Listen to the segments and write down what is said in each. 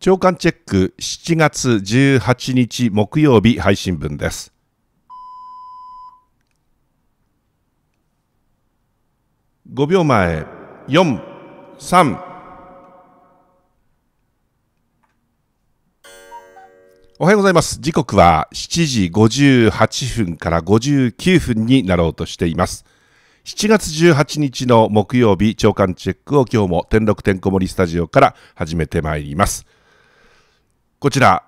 朝刊チェック7月18日木曜日配信分です。5秒前、4、3。おはようございます。時刻は7時58分から59分になろうとしています。7月18日の木曜日、朝刊チェックを今日も天禄天こもりスタジオから始めてまいります。こちら、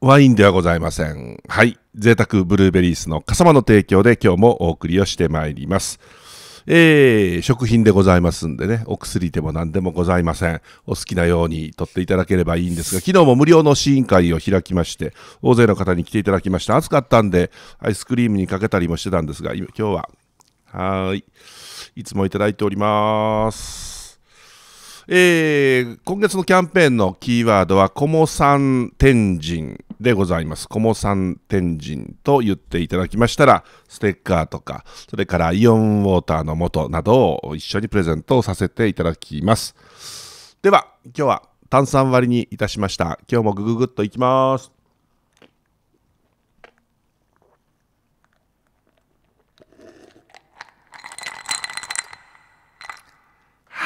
ワインではございません。はい。贅沢ブルーベリースの笠間の提供で今日もお送りをしてまいります。えー、食品でございますんでね、お薬でも何でもございません。お好きなように取っていただければいいんですが、昨日も無料の試飲会を開きまして、大勢の方に来ていただきました。暑かったんで、アイスクリームにかけたりもしてたんですが、今日は、はい。いつもいただいております。えー、今月のキャンペーンのキーワードは、コモさん天神でございます。コモさん天神と言っていただきましたら、ステッカーとか、それからイオンウォーターの素などを一緒にプレゼントをさせていただきます。では、今日は炭酸割りにいたしました。今日もグググッといきます。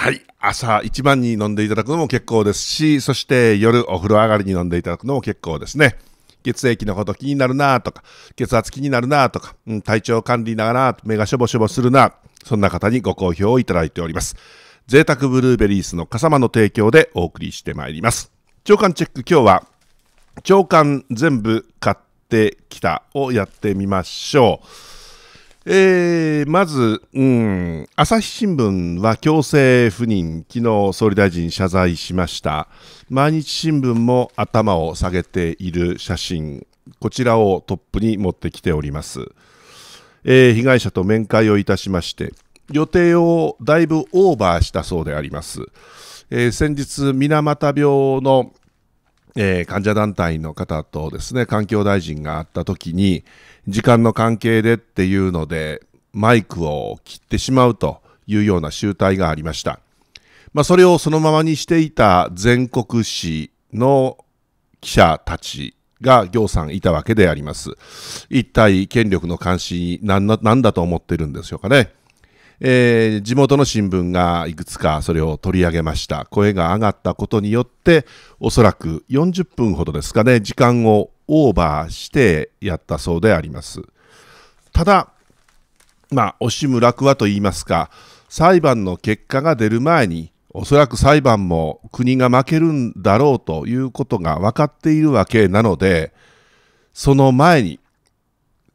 はい。朝一番に飲んでいただくのも結構ですし、そして夜お風呂上がりに飲んでいただくのも結構ですね。血液のこと気になるなとか、血圧気になるなとか、うん、体調管理ながら目がしょぼしょぼするな、そんな方にご好評をいただいております。贅沢ブルーベリースの笠間の提供でお送りしてまいります。長官チェック今日は、長官全部買ってきたをやってみましょう。えー、まず、うん、朝日新聞は強制赴任、昨日総理大臣謝罪しました、毎日新聞も頭を下げている写真、こちらをトップに持ってきております。えー、被害者と面会をいたしまして、予定をだいぶオーバーしたそうであります。えー、先日、水俣病のえー、患者団体の方とですね、環境大臣が会った時に、時間の関係でっていうので、マイクを切ってしまうというような集体がありました。まあ、それをそのままにしていた全国紙の記者たちが行さんいたわけであります。一体権力の監視何な、何だと思ってるんでしょうかね。えー、地元の新聞がいくつかそれを取り上げました。声が上がったことによって、おそらく40分ほどですかね、時間をオーバーしてやったそうであります。ただ、まあ、惜しむ楽はと言いますか、裁判の結果が出る前に、おそらく裁判も国が負けるんだろうということが分かっているわけなので、その前に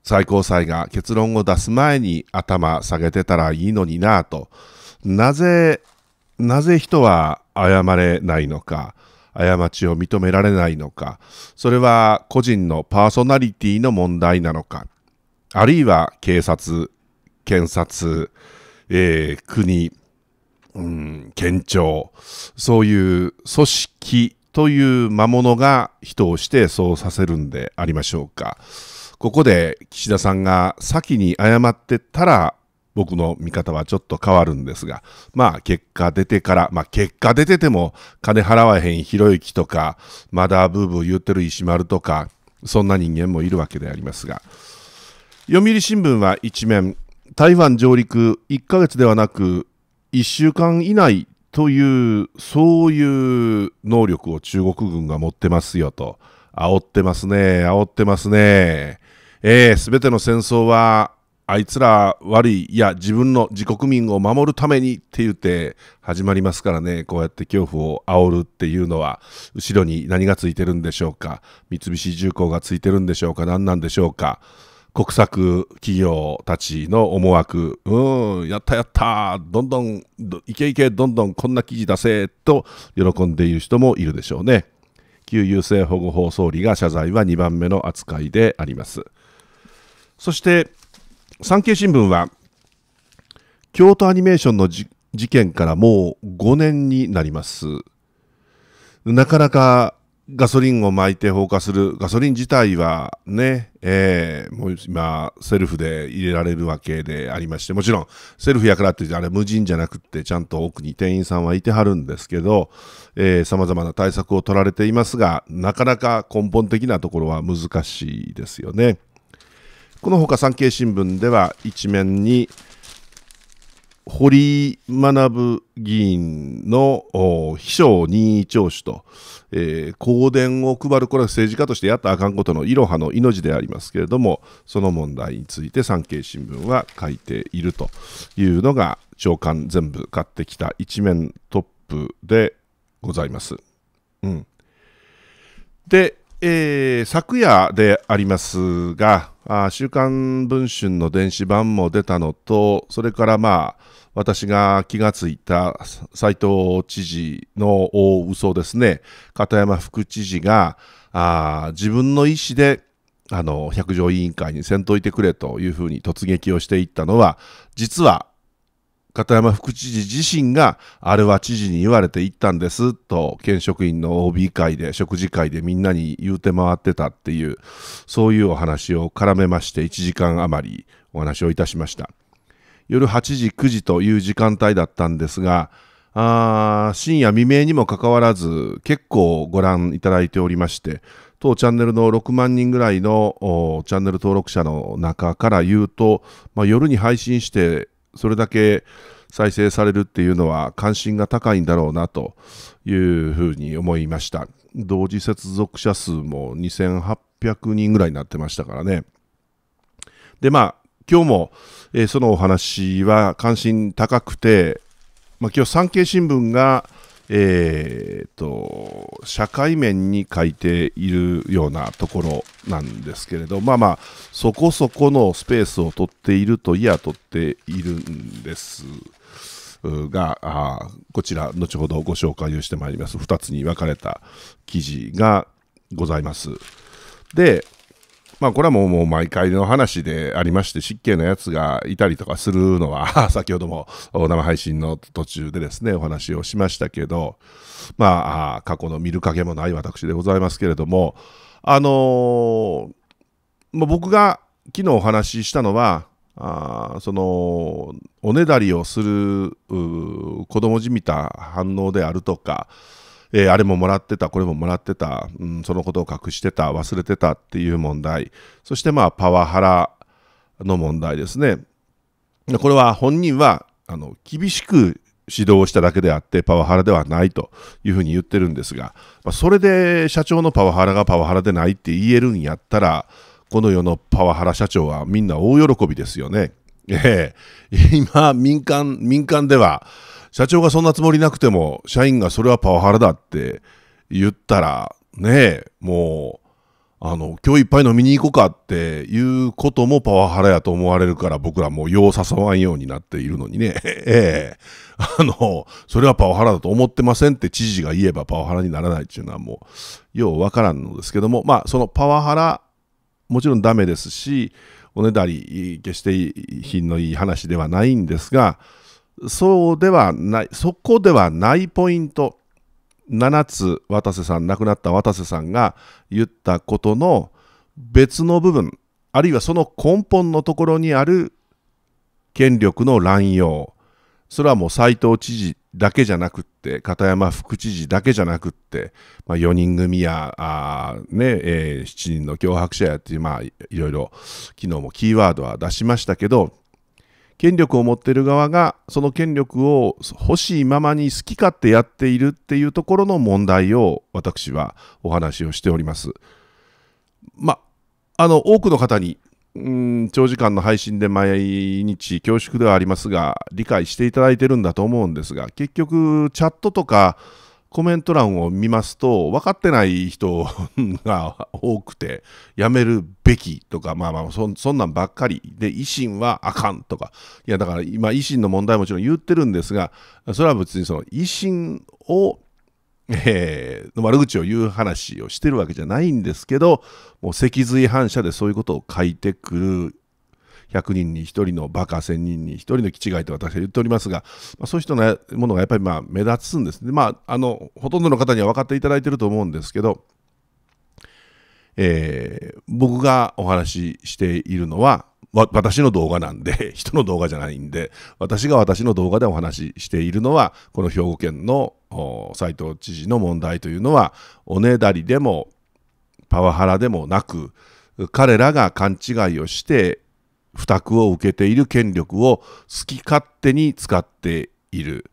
最高裁が結論を出す前に頭下げてたらいいのになぁと、なぜ、なぜ人は謝れないのか、過ちを認められないのか、それは個人のパーソナリティの問題なのか、あるいは警察、検察、えー、国、うん、県庁、そういう組織という魔物が人をしてそうさせるんでありましょうか。ここで岸田さんが先に謝ってたら、僕の見方はちょっと変わるんですが、まあ結果出てから、まあ結果出てても金払わへんひろゆきとか、まだブーブー言ってる石丸とか、そんな人間もいるわけでありますが、読売新聞は一面、台湾上陸1ヶ月ではなく1週間以内というそういう能力を中国軍が持ってますよと煽ってますね煽ってますねえー、全ての戦争はあいつら悪い、いや、自分の自国民を守るためにって言って始まりますからね、こうやって恐怖を煽るっていうのは、後ろに何がついてるんでしょうか、三菱重工がついてるんでしょうか、何なんでしょうか、国策企業たちの思惑、うん、やったやった、どんどん、いけいけ、どんどんこんな記事出せと喜んでいる人もいるでしょうね。旧優生保護法総理が謝罪は2番目の扱いであります。そして産経新聞は京都アニメーションの事件からもう5年になりますなかなかガソリンを巻いて放火するガソリン自体はね、えー、もう今セルフで入れられるわけでありましてもちろんセルフやからってあれ無人じゃなくってちゃんと奥に店員さんはいてはるんですけどさまざまな対策を取られていますがなかなか根本的なところは難しいですよね。このほか産経新聞では一面に堀学議員の秘書任意聴取と、えー、香典を配る、これは政治家としてやったあかんことのいろはの命でありますけれども、その問題について産経新聞は書いているというのが、長官全部買ってきた一面トップでございます。うん、で、えー、昨夜でありますが、あ週刊文春の電子版も出たのと、それからまあ、私が気がついた斎藤知事の大嘘ですね、片山副知事が、あ自分の意思で、あの、百条委員会にせんといてくれというふうに突撃をしていったのは、実は片山副知事自身が、あれは知事に言われて行ったんですと、県職員の OB 会で、食事会でみんなに言うて回ってたっていう、そういうお話を絡めまして、1時間余りお話をいたしました。夜8時、9時という時間帯だったんですが、あ深夜未明にもかかわらず結構ご覧いただいておりまして当チャンネルの6万人ぐらいのチャンネル登録者の中から言うと、まあ、夜に配信してそれだけ再生されるっていうのは関心が高いんだろうなというふうに思いました同時接続者数も2800人ぐらいになってましたからねでまあ今日も、えー、そのお話は関心高くて、まあ、今日産経新聞がえーと、社会面に書いているようなところなんですけれどまあまあそこそこのスペースを取っているといや取っているんですがこちら後ほどご紹介をしてまいります2つに分かれた記事がございます。でまあ、これはもうもう毎回の話でありまして、湿気のやつがいたりとかするのは 先ほども生配信の途中でですね、お話をしましたけど、まあ、過去の見る影もない私でございますけれども、あのー、まあ、僕が昨日お話ししたのは、あそのおねだりをする子供じみた反応であるとかえー、あれももらってたこれももらってた、うん、そのことを隠してた忘れてたっていう問題そしてまあパワハラの問題ですねこれは本人はあの厳しく指導しただけであってパワハラではないというふうに言ってるんですが、まあ、それで社長のパワハラがパワハラでないって言えるんやったらこの世のパワハラ社長はみんな大喜びですよね。え今民間民間では社長がそんなつもりなくても、社員がそれはパワハラだって言ったら、ねもう、あの、今日いっぱい飲みに行こうかっていうこともパワハラやと思われるから僕らもうよう誘わんようになっているのにね、ええあの、それはパワハラだと思ってませんって知事が言えばパワハラにならないっていうのはもう、ようわからんのですけども、まあ、そのパワハラ、もちろんダメですし、おねだり、決して品のいい話ではないんですが、そうではない、そこではないポイント、7つ渡瀬さん、亡くなった渡瀬さんが言ったことの別の部分、あるいはその根本のところにある権力の乱用、それはもう斎藤知事だけじゃなくって、片山副知事だけじゃなくって、まあ、4人組や、あねえー、7人の脅迫者やっていう、まあ、いろいろ、昨日もキーワードは出しましたけど、権力を持っている側がその権力を欲しいままに好き勝手やっているっていうところの問題を私はお話をしております。まあの多くの方にうん長時間の配信で毎日恐縮ではありますが理解していただいてるんだと思うんですが結局チャットとかコメント欄を見ますと、分かってない人が多くて、やめるべきとか、まあまあそ、そんなんばっかり。で、維新はあかんとか。いや、だから今、維新の問題もちろん言ってるんですが、それは別にその維新を、えー、の悪口を言う話をしてるわけじゃないんですけど、もう脊髄反射でそういうことを書いてくる100人に1人のバカ1000人に1人の気違いと私は言っておりますが、まあ、そういう人のものがやっぱりまあ目立つんですね、まあ、あのほとんどの方には分かっていただいてると思うんですけど、えー、僕がお話ししているのは私の動画なんで、人の動画じゃないんで、私が私の動画でお話ししているのは、この兵庫県の斎藤知事の問題というのは、おねだりでもパワハラでもなく、彼らが勘違いをして、負託を受けている権力を好き勝手に使っている。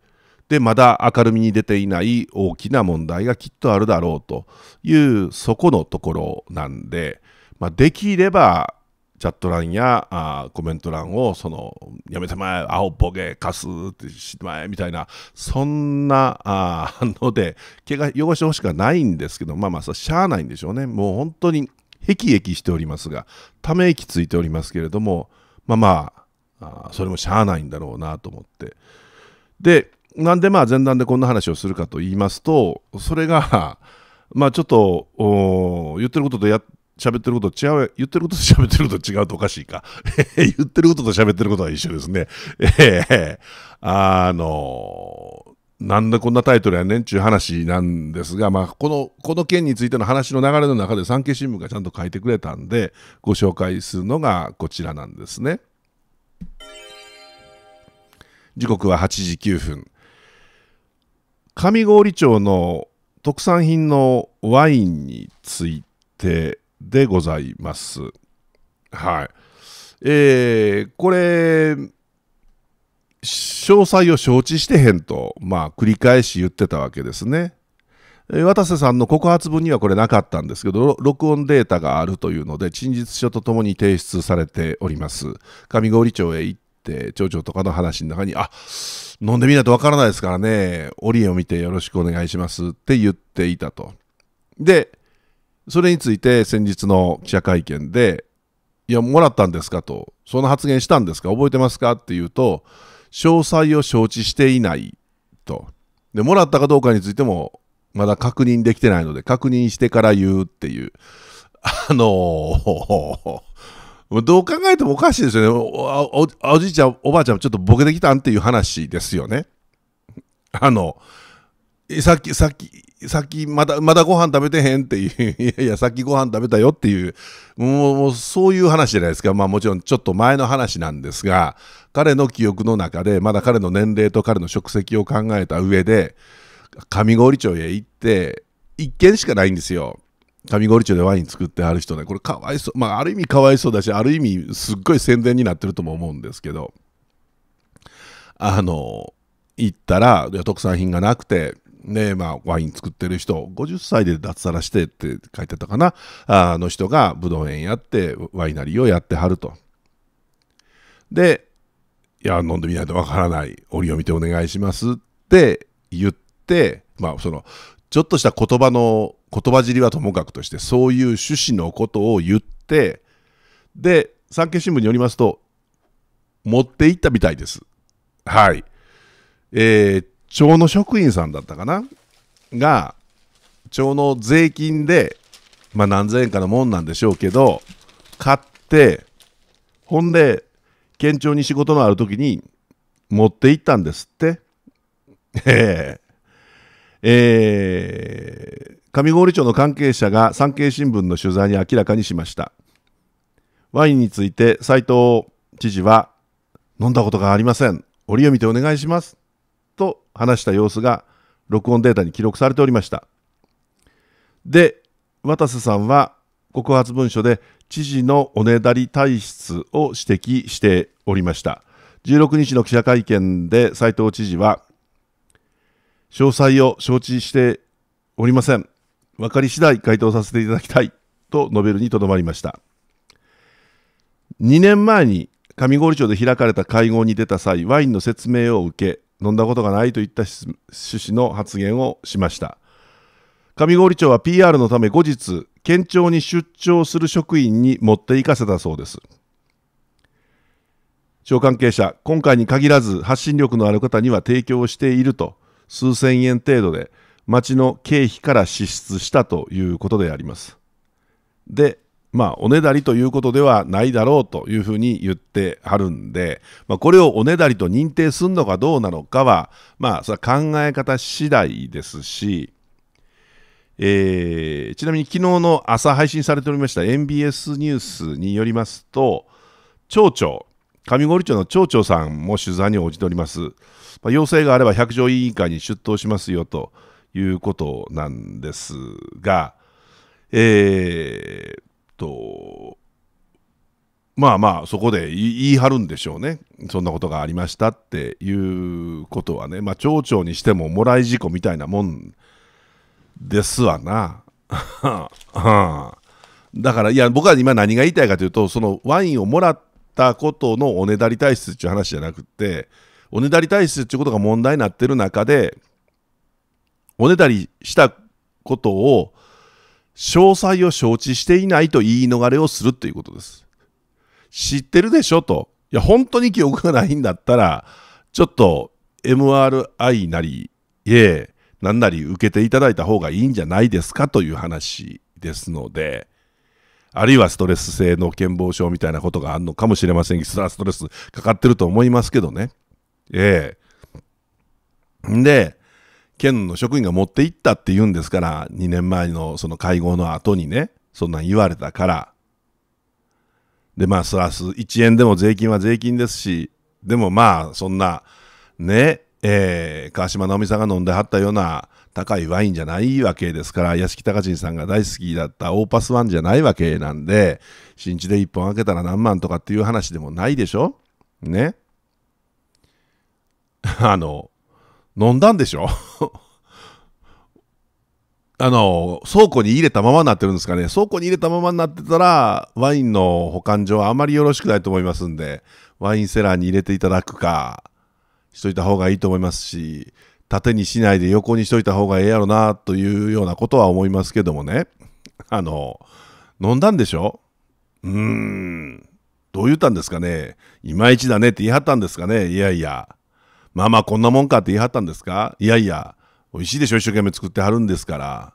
で、まだ明るみに出ていない大きな問題がきっとあるだろうというそこのところなんで、まあ、できればチャット欄やあコメント欄をそのやめてまえ、青ボケ、カスってしまえみたいな、そんなあので、毛が汚してほしくはないんですけど、まあまあ、しゃあないんでしょうね。もう本当にへきへきしておりますが、ため息ついておりますけれども、まあまあ、あそれもしゃあないんだろうなと思って。で、なんでまあ前段でこんな話をするかと言いますと、それが、まあちょっと、言ってることとや、喋ってること違う、言ってることと喋ってること違うとおかしいか。言ってることと喋ってることは一緒ですね。ええあのなんでこんなタイトルやねんちゅう話なんですが、まあ、この、この件についての話の流れの中で産経新聞がちゃんと書いてくれたんで、ご紹介するのがこちらなんですね。時刻は8時9分。上郡町の特産品のワインについてでございます。はい。えー、これ、詳細を承知してへんと、まあ、繰り返し言ってたわけですね。渡瀬さんの告発文にはこれなかったんですけど、録音データがあるというので、陳述書とともに提出されております。上郡町へ行って、町長とかの話の中に、あ飲んでみないとわからないですからね、折を見てよろしくお願いしますって言っていたと。で、それについて先日の記者会見で、いや、もらったんですかと、その発言したんですか、覚えてますかっていうと、詳細を承知していないと。で、もらったかどうかについても、まだ確認できてないので、確認してから言うっていう。あのーどう考えてもおかしいですよねお。おじいちゃん、おばあちゃん、ちょっとボケてきたんっていう話ですよね。あの、さっき、さっき、さっき、まだ、まだご飯食べてへんっていう、いやいや、さっきご飯食べたよっていう、もう、そういう話じゃないですか。まあもちろんちょっと前の話なんですが、彼の記憶の中で、まだ彼の年齢と彼の職責を考えた上で、上郡町へ行って、1軒しかないんですよ。上郡町でワイン作ってある人ね、これかわいそう。まあある意味かわいそうだし、ある意味すっごい宣伝になってるとも思うんですけど、あの、行ったら、特産品がなくて、ねまあ、ワイン作ってる人50歳で脱サラしてって書いてたかなあの人がブドウ園やってワイナリーをやってはると。でいや飲んでみないとわからない折を見てお願いしますって言って、まあ、そのちょっとした言葉の言葉尻はともかくとしてそういう趣旨のことを言ってで産経新聞によりますと持っていったみたいです。はい。えー町の職員さんだったかなが、町の税金で、まあ、何千円かのもんなんでしょうけど、買って、ほんで、県庁に仕事のある時に持って行ったんですって。えー、え上郡町の関係者が産経新聞の取材に明らかにしました。ワインについて斉藤知事は、飲んだことがありません。折を見てお願いします。と話した様子が録音データに記録されておりました。で、渡瀬さんは告発文書で知事のおねだり体質を指摘しておりました。16日の記者会見で斉藤知事は、詳細を承知しておりません。分かり次第回答させていただきたいと述べるにとどまりました。2年前に上郡町で開かれた会合に出た際、ワインの説明を受け、飲んだことがないといった趣旨の発言をしました上郡町は PR のため後日県庁に出張する職員に持っていかせたそうです町関係者今回に限らず発信力のある方には提供していると数千円程度で町の経費から支出したということでありますでまあ、おねだりということではないだろうというふうに言ってはるんで、まあ、これをおねだりと認定するのかどうなのかは、まあ、それは考え方次第ですし、えー、ちなみに昨日の朝配信されておりました MBS ニュースによりますと、町長、上郡町の町長さんも取材に応じております。まあ、要請があれば百条委員会に出頭しますよということなんですが、えー、とまあまあそこで言い張るんでしょうねそんなことがありましたっていうことはねまあ町長にしてももらい事故みたいなもんですわな。だからいや僕は今何が言いたいかというとそのワインをもらったことのおねだり体質っていう話じゃなくておねだり体質っていうことが問題になってる中でおねだりしたことを詳細を承知していないと言い逃れをするということです。知ってるでしょと。いや、本当に記憶がないんだったら、ちょっと MRI なり、いえ、なんなり受けていただいた方がいいんじゃないですかという話ですので、あるいはストレス性の健忘症みたいなことがあるのかもしれませんが、ストレスかかってると思いますけどね。ええ。んで、県の職員が持って行ったって言うんですから、2年前のその会合の後にね、そんなん言われたから。で、まあ、そらす、1円でも税金は税金ですし、でもまあ、そんな、ね、えー、川島直美さんが飲んではったような高いワインじゃないわけですから、屋敷隆人さんが大好きだったオーパスワンじゃないわけなんで、新地で1本開けたら何万とかっていう話でもないでしょね。あの、飲んだんでしょ あの、倉庫に入れたままになってるんですかね。倉庫に入れたままになってたら、ワインの保管所はあまりよろしくないと思いますんで、ワインセラーに入れていただくか、しといた方がいいと思いますし、縦にしないで横にしといた方がええやろな、というようなことは思いますけどもね。あの、飲んだんでしょうーん。どう言ったんですかね。いまいちだねって言い張ったんですかね。いやいや。まあまあこんなもんかって言い張ったんですかいやいや、美味しいでしょ、一生懸命作ってはるんですから。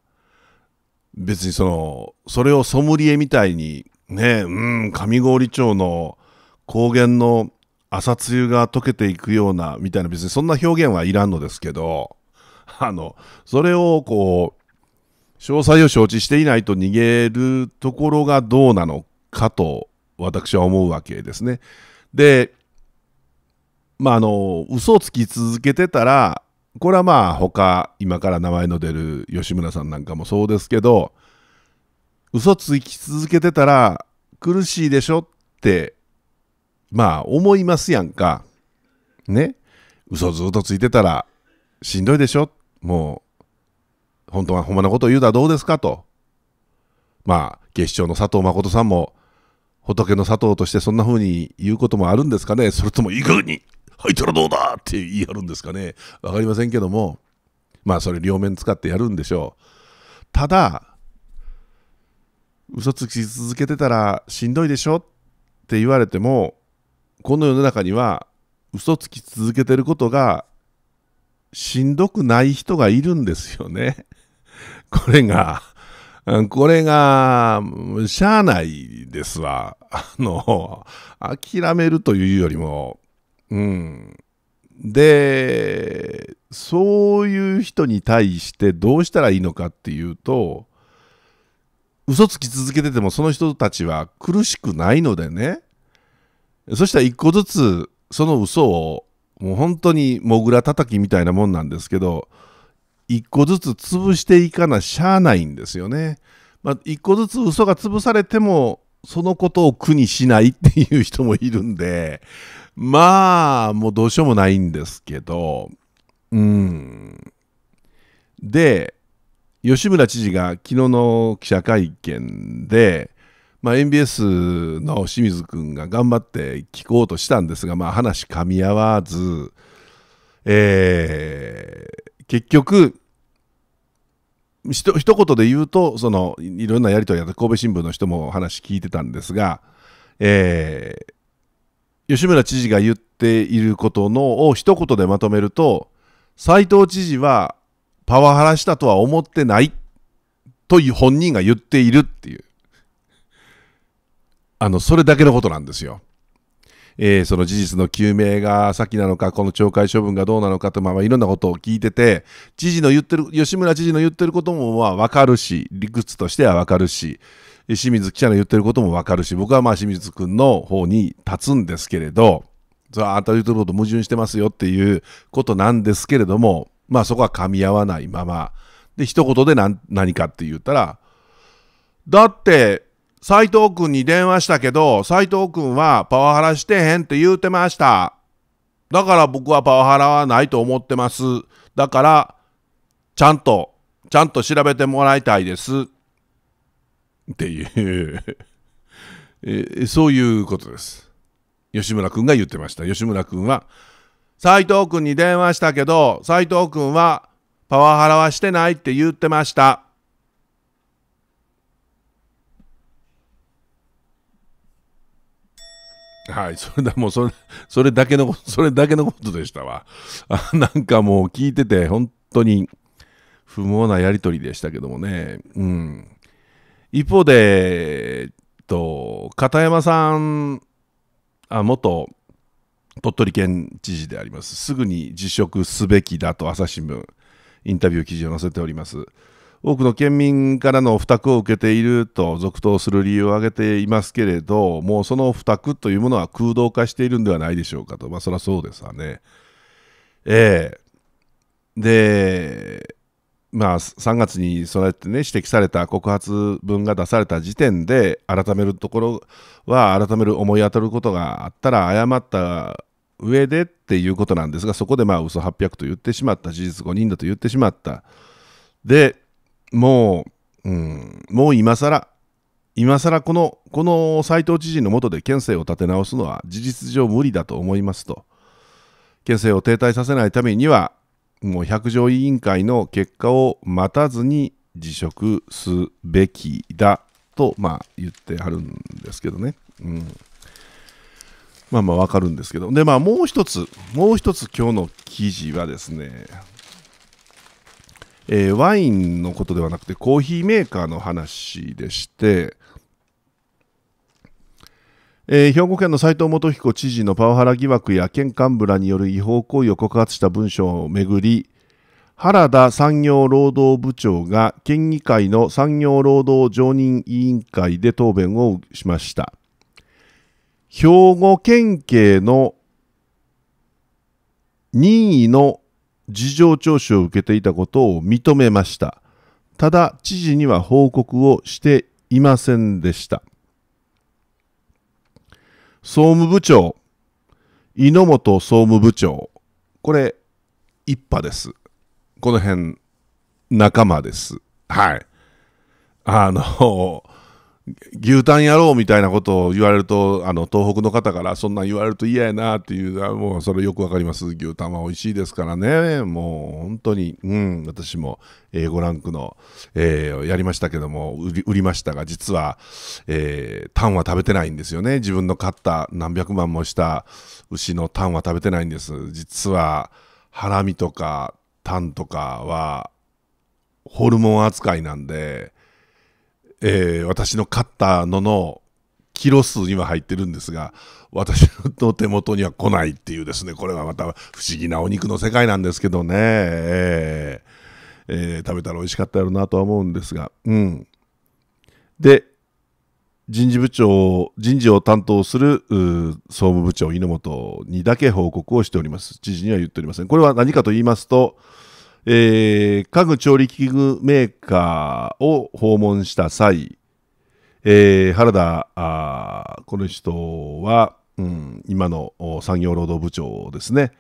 別にその、それをソムリエみたいに、ね、うん、上郡町の高原の朝露が溶けていくような、みたいな、別にそんな表現はいらんのですけど、あの、それをこう、詳細を承知していないと逃げるところがどうなのかと私は思うわけですね。で、まあ、あの嘘をつき続けてたらこれはまあ他今から名前の出る吉村さんなんかもそうですけど嘘つき続けてたら苦しいでしょってまあ思いますやんかね嘘ずっとついてたらしんどいでしょもう本当はほんまのことを言うたらどうですかとまあ警視庁の佐藤誠さんも仏の佐藤としてそんな風に言うこともあるんですかねそれともいかに入ったらどうだって言い張るんですかね。わかりませんけども、まあそれ両面使ってやるんでしょう。ただ、嘘つき続けてたらしんどいでしょって言われても、この世の中には嘘つき続けてることがしんどくない人がいるんですよね。これが、これが、しゃあないですわ。あの、諦めるというよりも、うん、でそういう人に対してどうしたらいいのかっていうと嘘つき続けててもその人たちは苦しくないのでねそしたら一個ずつその嘘をもう本当にもぐらたたきみたいなもんなんですけど一個ずつ潰していかなしゃあないんですよね。まあ、一個ずつ嘘が潰されてもそのことを苦にしないっていう人もいるんで、まあ、もうどうしようもないんですけど、うん。で、吉村知事が昨日の記者会見で、まあ、MBS の清水君が頑張って聞こうとしたんですが、まあ、話噛み合わず、えー、結局ひと一言で言うとそのいろんなやり取りやった神戸新聞の人も話聞いてたんですが、えー、吉村知事が言っていることのを一言でまとめると、斎藤知事はパワハラしたとは思ってないという本人が言っているっていう。あの、それだけのことなんですよ。えー、その事実の究明が先なのか、この懲戒処分がどうなのかと、まあ、いろんなことを聞いてて、知事の言ってる、吉村知事の言ってることもまあ分かるし、理屈としては分かるし、清水記者の言ってることもわかるし、僕はまあ清水君の方に立つんですけれど、ずっと言ってること矛盾してますよっていうことなんですけれども、まあそこは噛み合わないまま、で、一言で何何かって言ったら、だって、斎藤君に電話したけど、斎藤君はパワハラしてへんって言うてました。だから僕はパワハラはないと思ってます。だから、ちゃんと、ちゃんと調べてもらいたいです。っていう えそういうことです。吉村君が言ってました。吉村君は、斎藤君に電話したけど、斎藤君はパワハラはしてないって言ってました。はい、それだ、もうそれ、それだけの、それだけのことでしたわ。あ なんかもう聞いてて、本当に不毛なやり取りでしたけどもね。うん。一方で、えっと、片山さん、あ元鳥取県知事であります、すぐに辞職すべきだと朝日新聞、インタビュー記事を載せております。多くの県民からの負託を受けていると続投する理由を挙げていますけれど、もうその負託というものは空洞化しているんではないでしょうかと、まあ、そりゃそうですわね。ええー、で、まあ、3月にそうやってね指摘された告発文が出された時点で改めるところは改める思い当たることがあったら誤った上でっていうことなんですがそこでまあ嘘800と言ってしまった事実誤認だと言ってしまったでもう、うん、もう今更今更このこの斎藤知事の下で県政を立て直すのは事実上無理だと思いますと県政を停滞させないためにはもう百条委員会の結果を待たずに辞職すべきだと、まあ、言ってはるんですけどね。うんまあまあわかるんですけど。で、まあもう一つ、もう一つ今日の記事はですね、えー、ワインのことではなくてコーヒーメーカーの話でして、えー、兵庫県の斉藤元彦知事のパワハラ疑惑や県幹部らによる違法行為を告発した文書をめぐり原田産業労働部長が県議会の産業労働常任委員会で答弁をしました兵庫県警の任意の事情聴取を受けていたことを認めましたただ知事には報告をしていませんでした総務部長、井本総務部長、これ、一派です。この辺、仲間です。はい。あの、牛タンやろうみたいなことを言われるとあの東北の方からそんなん言われると嫌やなっていうもうそれよくわかります牛タンは美味しいですからねもう本当にうん私も A5 ランクの、えー、やりましたけども売りましたが実は、えー、タンは食べてないんですよね自分の買った何百万もした牛のタンは食べてないんです実はハラミとかタンとかはホルモン扱いなんでえー、私の買ったののキロ数今入ってるんですが私の手元には来ないっていうですねこれはまた不思議なお肉の世界なんですけどね、えー、えー、食べたら美味しかったやろうなとは思うんですがうんで人事部長人事を担当する総務部長猪本にだけ報告をしております知事には言っておりませんこれは何かと言いますとえー、家具調理器具メーカーを訪問した際、えー、原田あ、この人は、うん、今の産業労働部長ですね、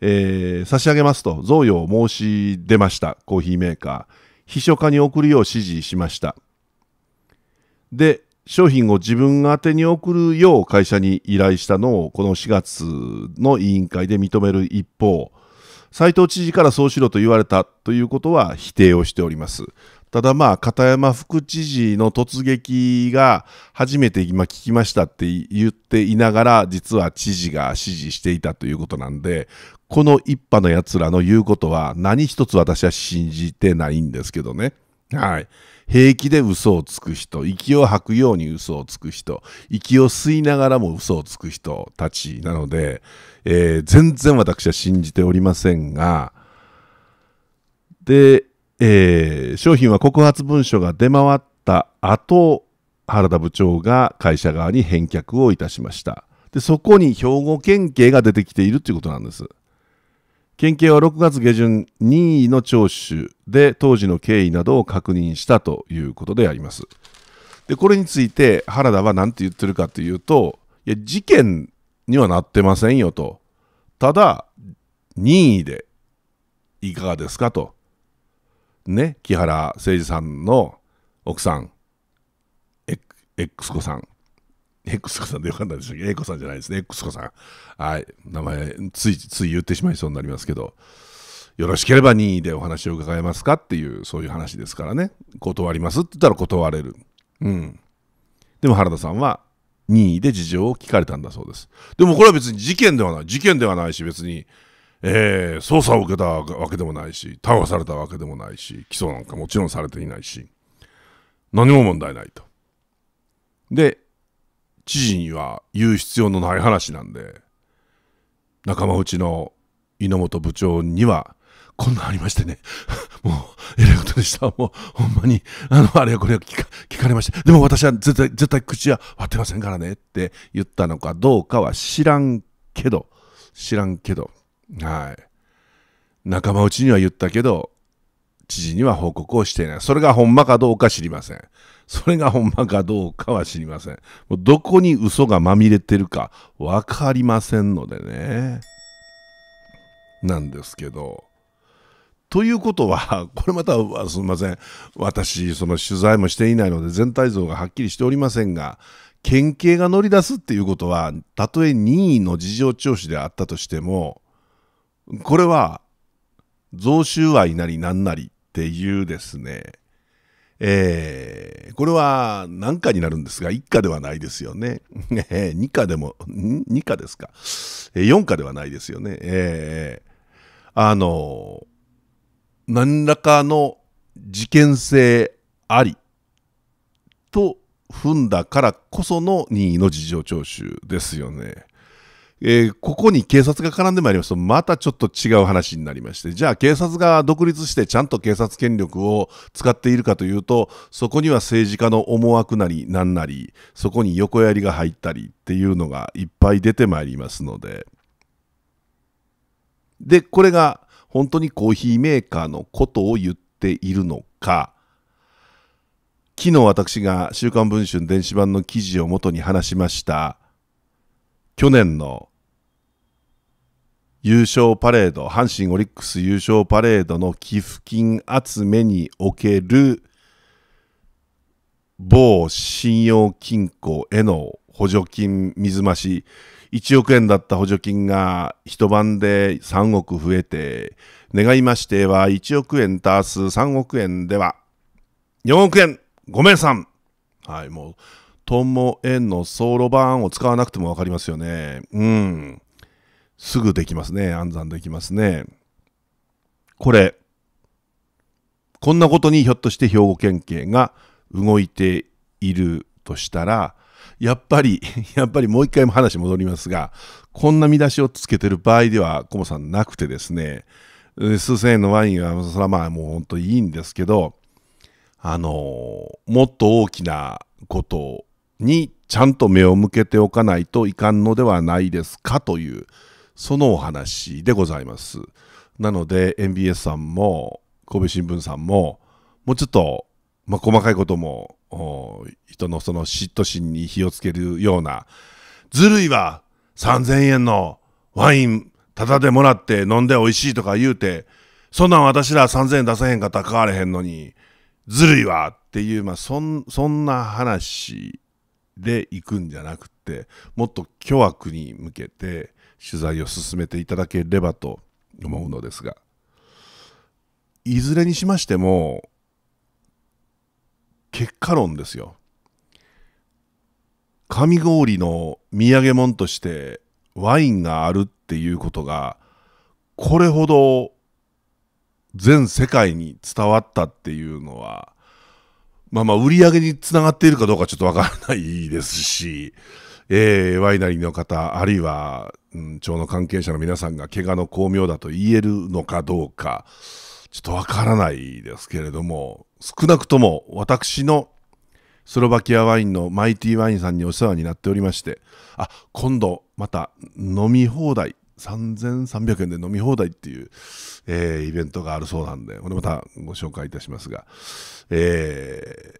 えー、差し上げますと贈与を申し出ましたコーヒーメーカー秘書課に送るよう指示しましたで商品を自分宛てに送るよう会社に依頼したのをこの4月の委員会で認める一方斉藤知事からそうしろと言われたということは否定をしております。ただまあ、片山副知事の突撃が初めて今聞きましたって言っていながら、実は知事が指示していたということなんで、この一派の奴らの言うことは何一つ私は信じてないんですけどね。はい。平気で嘘をつく人、息を吐くように嘘をつく人、息を吸いながらも嘘をつく人たちなので、えー、全然私は信じておりませんが、で、えー、商品は告発文書が出回った後、原田部長が会社側に返却をいたしました。で、そこに兵庫県警が出てきているということなんです。県警は6月下旬、任意の聴取で当時の経緯などを確認したということであります。で、これについて原田は何て言ってるかというと、いや、事件にはなってませんよと。ただ、任意でいかがですかと。ね、木原誠二さんの奥さん、X 子さん。X 子さんでよかったでしょうけ ?A 子さんじゃないですね。X 子さん。はい。名前、ついつい言ってしまいそうになりますけど、よろしければ任意でお話を伺えますかっていう、そういう話ですからね。断りますって言ったら断れる。うん。でも原田さんは任意で事情を聞かれたんだそうです。でもこれは別に事件ではない。事件ではないし、別に、えー、捜査を受けたわけでもないし、逮捕されたわけでもないし、起訴なんかもちろんされていないし、何も問題ないと。で、知事には言う必要のない話なんで、仲間内の猪本部長には、こんなんありましてね、もえらいことでした。もう、ほんまに、あの、あれやこれや聞か聞かれました。でも私は絶対、絶対口は割ってませんからねって言ったのかどうかは知らんけど、知らんけど、はい。仲間内には言ったけど、知事には報告をしていない。それがほんまかどうか知りません。それがほんまかどうかは知りません。もうどこに嘘がまみれてるか分かりませんのでね。なんですけど。ということは、これまたすみません、私、その取材もしていないので、全体像がはっきりしておりませんが、県警が乗り出すっていうことは、たとえ任意の事情聴取であったとしても、これは、贈収賄なり何なりっていうですね、えー、これは何課になるんですが、1課ではないですよね。2 課でも、2課ですか。4課ではないですよね。えー、あの、何らかの事件性ありと踏んだからこその任意の事情聴取ですよね。えー、ここに警察が絡んでまいりますと、またちょっと違う話になりまして、じゃあ警察が独立してちゃんと警察権力を使っているかというと、そこには政治家の思惑なりなんなり、そこに横やりが入ったりっていうのがいっぱい出てまいりますので。で、これが本当にコーヒーメーカーのことを言っているのか、昨日私が週刊文春電子版の記事をもとに話しました、去年の優勝パレード、阪神オリックス優勝パレードの寄付金集めにおける某信用金庫への補助金水増し、1億円だった補助金が一晩で3億増えて、願いましては1億円足す3億円では、4億円ごめんさんはい、もう、ともえのソーロ版を使わなくてもわかりますよね。うん。すぐできますね。暗算できますね。これ、こんなことにひょっとして兵庫県警が動いているとしたら、やっぱり、やっぱりもう一回も話戻りますが、こんな見出しをつけてる場合では、コモさんなくてですね、数千円のワインは、それはまあもう本当いいんですけど、あの、もっと大きなことにちゃんと目を向けておかないといかんのではないですかという、そのお話でございます。なので、MBS さんも、神戸新聞さんも、もうちょっとまあ、細かいことも、人のその嫉妬心に火をつけるような、ずるいわ !3000 円のワイン、タダでもらって飲んで美味しいとか言うて、そんなん私ら3000円出さへんかったら買われへんのに、ずるいわっていう、まあ、そん、そんな話で行くんじゃなくて、もっと巨悪に向けて取材を進めていただければと思うのですが、いずれにしましても、結果論ですよ。上郡の土産物としてワインがあるっていうことがこれほど全世界に伝わったっていうのはまあまあ売り上げにつながっているかどうかちょっとわからないですし、えー、ワイナリーの方あるいは、うん、町の関係者の皆さんが怪我の巧妙だと言えるのかどうかちょっとわからないですけれども少なくとも私のスロバキアワインのマイティワインさんにお世話になっておりまして、あ、今度また飲み放題、3300円で飲み放題っていう、えー、イベントがあるそうなんで、これまたご紹介いたしますが、え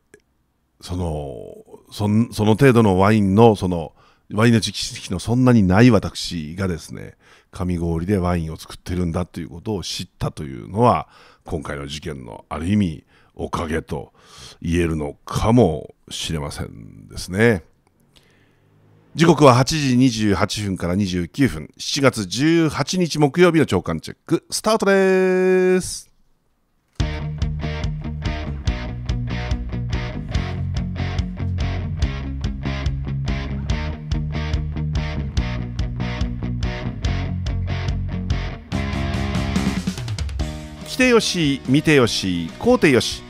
ー、その、その程度のワインの、その、ワインの知識のそんなにない私がですね、上氷でワインを作ってるんだということを知ったというのは、今回の事件のある意味、おかげと言えるのかもしれませんですね。時刻は8時28分から29分、7月18日木曜日の朝刊チェック、スタートです。来てよし見てよし買うてよし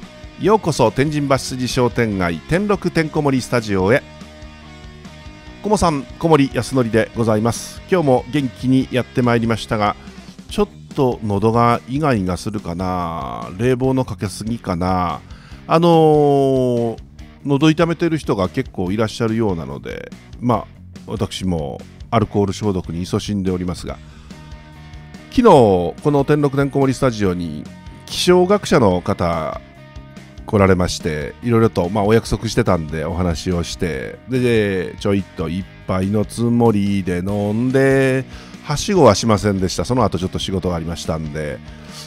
ようこそ天神橋筋商店街天禄てんこ盛りスタジオへこもさん小森康則でございます今日も元気にやってまいりましたがちょっと喉がイガイガするかな冷房のかけすぎかなあのー、喉痛めてる人が結構いらっしゃるようなのでまあ私もアルコール消毒に勤しんでおりますが昨日この天禄天こ盛りスタジオに気象学者の方来られましていろいろと、まあ、お約束してたんでお話をしてでちょいと一杯のつもりで飲んではしごはしませんでしたその後ちょっと仕事がありましたんで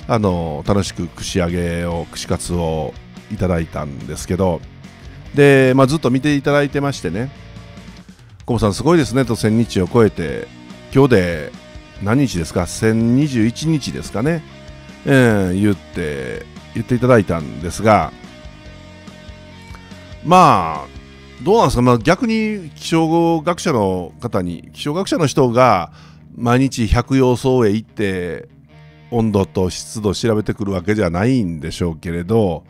あの楽しく串揚げを串カツをいただいたんですけどで、まあ、ずっと見ていただいてましてね「コモさんすごいですね」と1000日を超えて今日で何日ですか1021日ですかね、えー、言って言っていただいたんですがまあどうなんですか、まあ、逆に気象学者の方に気象学者の人が毎日百葉荘へ行って温度と湿度を調べてくるわけじゃないんでしょうけれど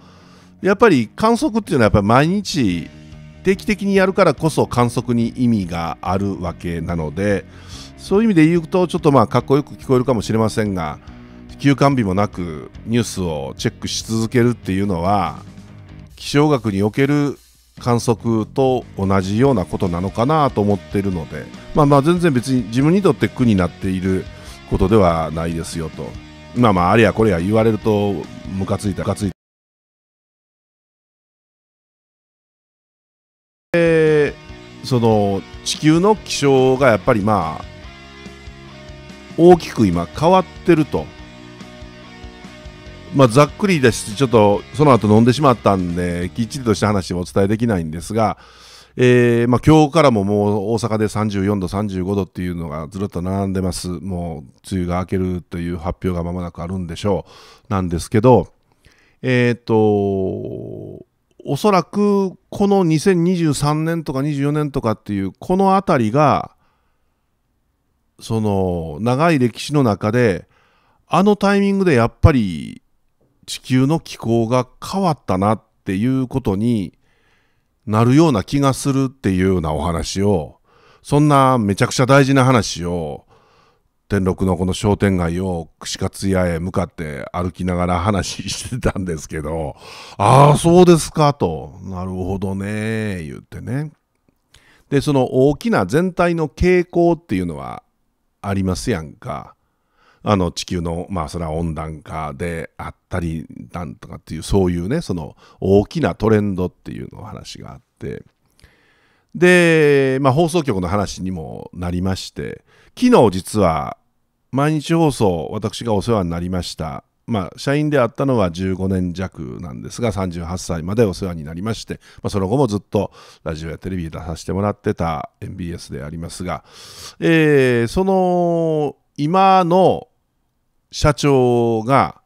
やっぱり観測っていうのはやっぱり毎日定期的にやるからこそ観測に意味があるわけなのでそういう意味で言うとちょっとまあかっこよく聞こえるかもしれませんが休館日もなくニュースをチェックし続けるっていうのは気象学における観測と同じようなことなのかなと思っているので、まあ、まあ全然別に自分にとって苦になっていることではないですよとまあまああれやこれや言われるとムカついたムカついた。でその地球の気象がやっぱりまあ大きく今変わってるとまあ、ざっくりだし、ちょっとその後飲んでしまったんで、きっちりとした話をお伝えできないんですが、えー、まあ、今日からももう大阪で34度、35度っていうのがずっと並んでます。もう梅雨が明けるという発表がまもなくあるんでしょう。なんですけど、えっ、ー、と、おそらくこの2023年とか24年とかっていう、この辺りが、その長い歴史の中で、あのタイミングでやっぱり地球の気候が変わったなっていうことになるような気がするっていうようなお話を、そんなめちゃくちゃ大事な話を、天禄のこの商店街を串カツ屋へ向かって歩きながら話してたんですけど、ああ、そうですかと、なるほどね、言ってね。で、その大きな全体の傾向っていうのはありますやんか。あの地球のまあそれは温暖化であったりなんとかっていうそういうねその大きなトレンドっていうの話があってで、まあ、放送局の話にもなりまして昨日実は毎日放送私がお世話になりましたまあ、社員であったのは15年弱なんですが38歳までお世話になりまして、まあ、その後もずっとラジオやテレビ出させてもらってた MBS でありますが、えー、その今の社長が、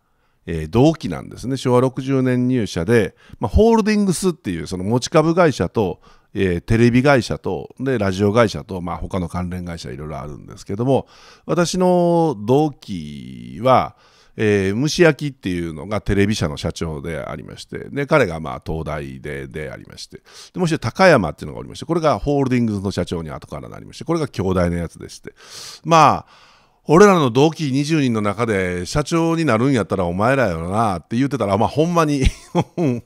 えー、同期なんですね昭和60年入社で、まあ、ホールディングスっていうその持ち株会社と、えー、テレビ会社とでラジオ会社と、まあ、他の関連会社いろいろあるんですけども私の同期は、えー、蒸し焼きっていうのがテレビ社の社長でありまして、で、彼がまあ東大ででありまして、でもし高山っていうのがおりまして、これがホールディングスの社長に後からなりまして、これが兄弟のやつでして、まあ、俺らの同期20人の中で社長になるんやったらお前らやろなって言ってたら、まあ、ほんまに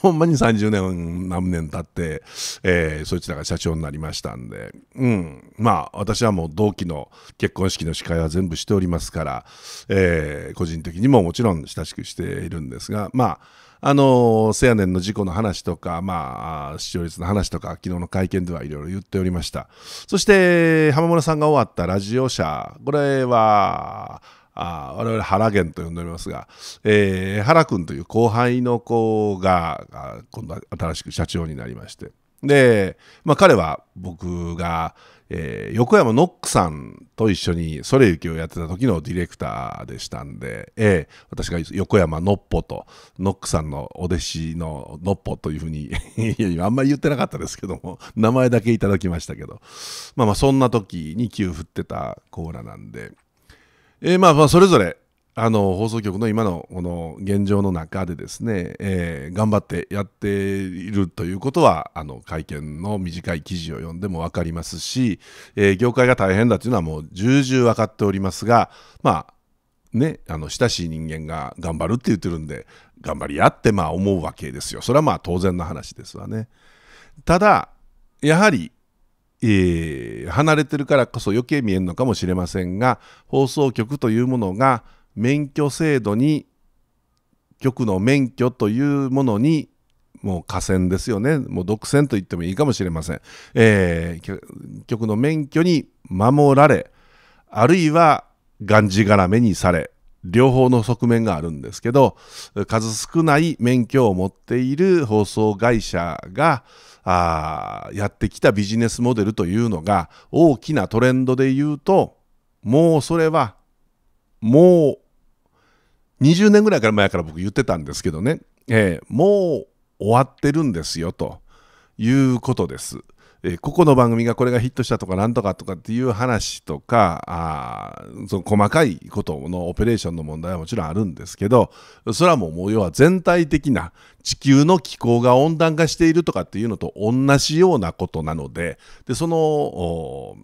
ほんまに30年何年経って、えー、そいつらが社長になりましたんで、うん、まあ私はもう同期の結婚式の司会は全部しておりますから、えー、個人的にももちろん親しくしているんですがまああの、せやねんの事故の話とか、まあ、視聴率の話とか、昨日の会見ではいろいろ言っておりました。そして、浜村さんが終わったラジオ社、これは、あ我々原源と呼んでおりますが、えー、原君という後輩の子が今度は新しく社長になりましてで、まあ、彼は僕がえー、横山ノックさんと一緒にソレゆユキをやってた時のディレクターでしたんで、えー、私が横山ノッポと、ノックさんのお弟子のノッポというふうにあんまり言ってなかったですけども、名前だけいただきましたけど、まあまあそんな時に急振ってたコーラなんで、えー、まあまあそれぞれ、あの放送局の今のこの現状の中でですね、えー、頑張ってやっているということはあの会見の短い記事を読んでも分かりますし、えー、業界が大変だというのはもう重々分かっておりますがまあね、あの親しい人間が頑張るって言ってるんで頑張りやってまあ思うわけですよそれはまあ当然の話ですわねただやはり、えー、離れてるからこそ余計見えるのかもしれませんが放送局というものが免許制度に局の免許というものにもう河川ですよねもう独占と言ってもいいかもしれません、えー、局の免許に守られあるいはがんじがらめにされ両方の側面があるんですけど数少ない免許を持っている放送会社がやってきたビジネスモデルというのが大きなトレンドで言うともうそれはもう20年ぐらいから前から僕言ってたんですけどね、えー、もう終わってるんですよということです。えー、ここの番組がこれがヒットしたとかなんとかとかっていう話とかあその細かいことのオペレーションの問題はもちろんあるんですけどそれはもうもう要は全体的な地球の気候が温暖化しているとかっていうのと同じようなことなのででその、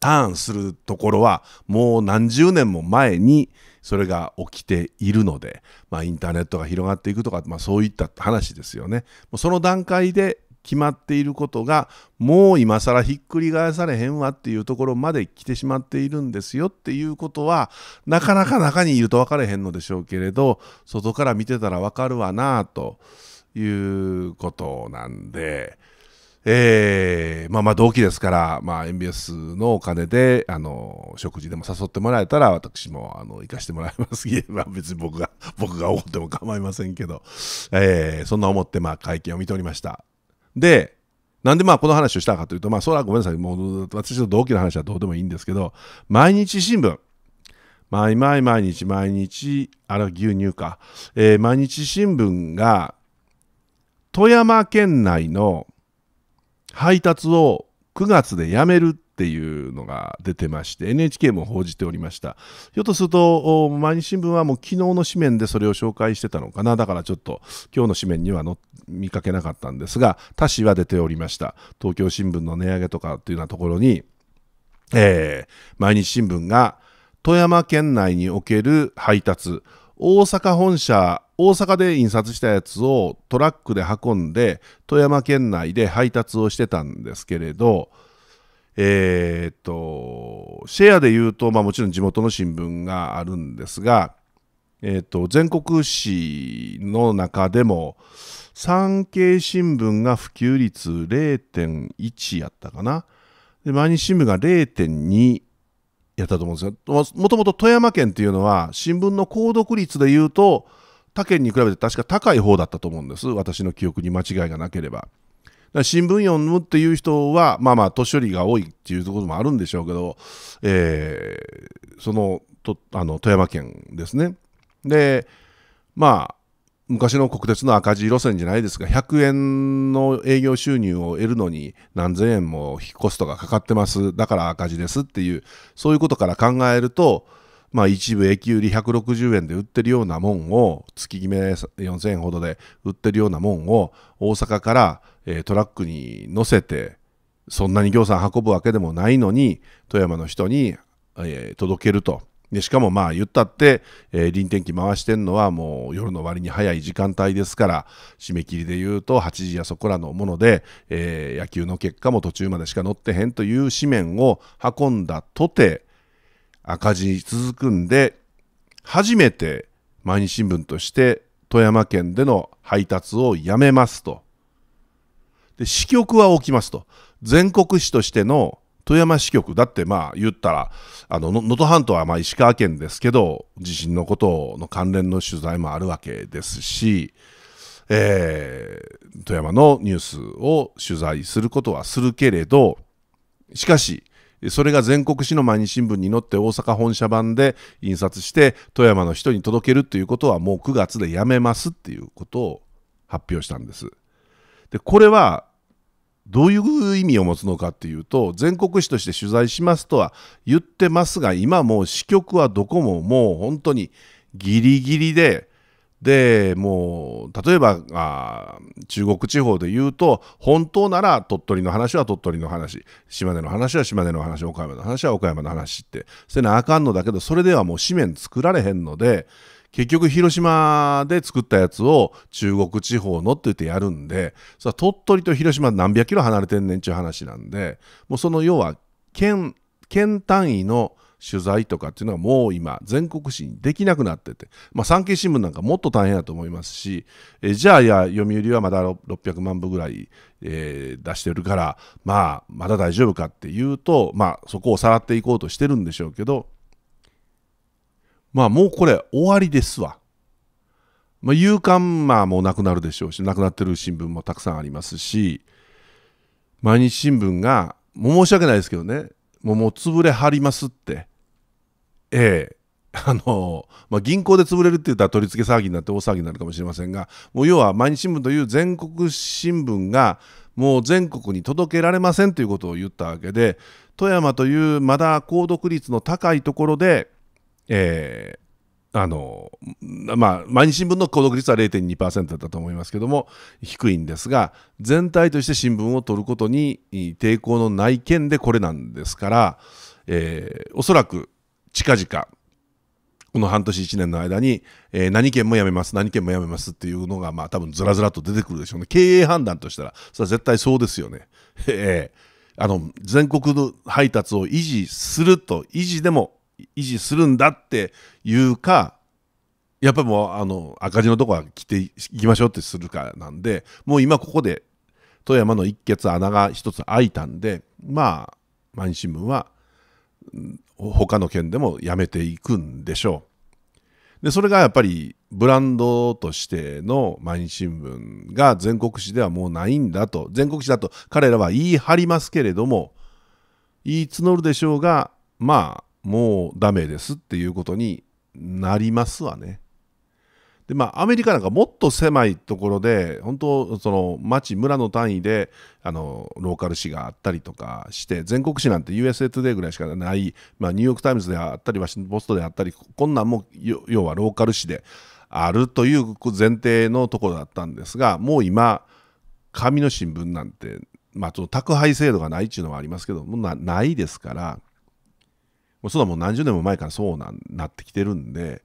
ターンするところはもう何十年も前にそれが起きているので、まあ、インターネットが広がっていくとか、まあ、そういった話ですよね。その段階で決まっていることがもう今更ひっくり返されへんわっていうところまで来てしまっているんですよっていうことはなかなか中にいると分かれへんのでしょうけれど外から見てたら分かるわなということなんで。えー、まあまあ同期ですから、まあ MBS のお金で、あの、食事でも誘ってもらえたら、私も、あの、行かしてもらいます。いまあ別に僕が、僕が思っても構いませんけど、えー、そんな思って、まあ会見を見ておりました。で、なんでまあこの話をしたかというと、まあそれはごめんなさい、もう私の同期の話はどうでもいいんですけど、毎日新聞。毎毎毎日毎日、あら牛乳か。えー、毎日新聞が、富山県内の配達を9月でやめるっていうのが出てまして NHK も報じておりましたひょっとすると毎日新聞はもう昨日の紙面でそれを紹介してたのかなだからちょっと今日の紙面には見かけなかったんですが他紙は出ておりました東京新聞の値上げとかっていうようなところに、えー、毎日新聞が富山県内における配達大阪本社大阪で印刷したやつをトラックで運んで富山県内で配達をしてたんですけれどえー、っとシェアで言うと、まあ、もちろん地元の新聞があるんですが、えっと全国紙の中でも産経新聞が普及率0.1やったかなで毎日新聞が0.2やったと思うんですよもともと富山県っていうのは新聞の購読率で言うと他県に比べて確か高い方だったと思うんです。私の記憶に間違いがなければ。新聞読むっていう人は、まあまあ、年寄りが多いっていうところもあるんでしょうけど、えー、そのとあの富山県ですね。で、まあ、昔の国鉄の赤字路線じゃないですが、100円の営業収入を得るのに何千円も引っ越すとかかかってます、だから赤字ですっていう、そういうことから考えると、まあ、一部駅売り160円で売ってるようなもんを月決め4000円ほどで売ってるようなもんを大阪から、トラックに乗せてそんなに業産運ぶわけでもないのに富山の人に、届けると。でしかもまあ言ったって、えー、臨転機回してんのはもう夜の割に早い時間帯ですから締め切りで言うと8時やそこらのもので、えー、野球の結果も途中までしか乗ってへんという紙面を運んだとて赤字続くんで、初めて毎日新聞として富山県での配達をやめますと。で、支局は起きますと。全国紙としての富山支局、だってまあ言ったら、あの、能登半島はまあ石川県ですけど、地震のことの関連の取材もあるわけですし、えー、富山のニュースを取材することはするけれど、しかし、それが全国紙の毎日新聞に載って大阪本社版で印刷して富山の人に届けるということはもう9月でやめますっていうことを発表したんです。でこれはどういう意味を持つのかっていうと全国紙として取材しますとは言ってますが今もう支局はどこももう本当にギリギリででもう例えば中国地方で言うと本当なら鳥取の話は鳥取の話島根の話は島根の話岡山の話は岡山の話ってせなあかんのだけどそれではもう紙面作られへんので結局広島で作ったやつを中国地方のって言ってやるんでそ鳥取と広島何百キロ離れてんねんちゅう話なんでもうその要は県県単位の取材とかっていうのはもう今全国紙にできなくなってて、まあ、産経新聞なんかもっと大変だと思いますし、えじゃあいや読売はまだ600万部ぐらい、えー、出してるから、まあ、まだ大丈夫かっていうと、まあ、そこをさらっていこうとしてるんでしょうけどまあもうこれ終わりですわ。まあ、夕刊まあもうなくなるでしょうしなくなってる新聞もたくさんありますし毎日新聞がもう申し訳ないですけどねもうもう潰れはりますってええ あのまあ、銀行で潰れるって言ったら取り付け騒ぎになって大騒ぎになるかもしれませんがもう要は毎日新聞という全国新聞がもう全国に届けられませんということを言ったわけで富山というまだ購読率の高いところで、えーあのまあ、毎日新聞の購読率は0.2%だったと思いますけども低いんですが全体として新聞を取ることに抵抗のない県でこれなんですから、えー、おそらく近々、この半年1年の間に、えー、何県も辞めます、何県も辞めますっていうのが、まあ多分ずらずらと出てくるでしょうね。経営判断としたら、それは絶対そうですよね。えー、あの、全国の配達を維持すると、維持でも維持するんだっていうか、やっぱりもうあの赤字のとこは来ていきましょうってするかなんで、もう今ここで富山の一血穴が一つ開いたんで、まあ、毎日新聞は、他の県でもやめていくんでしょう。でそれがやっぱりブランドとしての毎日新聞が全国紙ではもうないんだと全国紙だと彼らは言い張りますけれども言い募るでしょうがまあもうダメですっていうことになりますわね。でまあ、アメリカなんかもっと狭いところで本当その町村の単位であのローカル誌があったりとかして全国市なんて USA トゥデイぐらいしかない、まあ、ニューヨーク・タイムズであったりワシントン・ポストであったりこんなんも要はローカル誌であるという前提のところだったんですがもう今紙の新聞なんて、まあ、宅配制度がないっていうのはありますけどもうないですからもうそれはもう何十年も前からそうななってきてるんで。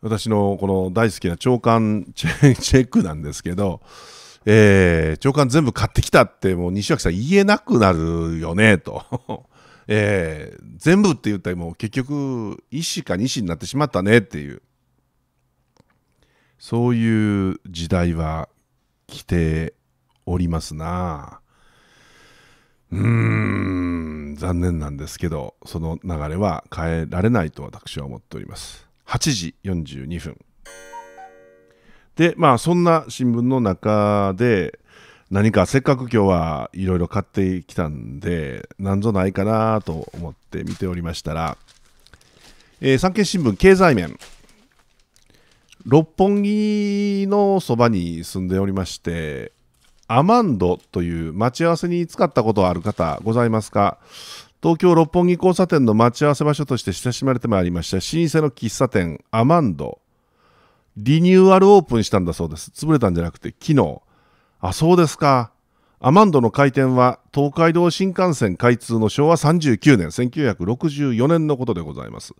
私のこの大好きな長官 チェックなんですけど、えー、長官全部買ってきたってもう西脇さん言えなくなるよねと、えー、全部って言ったらもう結局1子か2子になってしまったねっていうそういう時代は来ておりますなうーん残念なんですけどその流れは変えられないと私は思っております。8時42分でまあそんな新聞の中で何かせっかく今日はいろいろ買ってきたんでなんぞないかなと思って見ておりましたら、えー、産経新聞経済面六本木のそばに住んでおりましてアマンドという待ち合わせに使ったことある方ございますか東京六本木交差点の待ち合わせ場所として親しまれてまいりました老舗の喫茶店アマンドリニューアルオープンしたんだそうです潰れたんじゃなくて昨日あそうですかアマンドの開店は東海道新幹線開通の昭和39年1964年のことでございます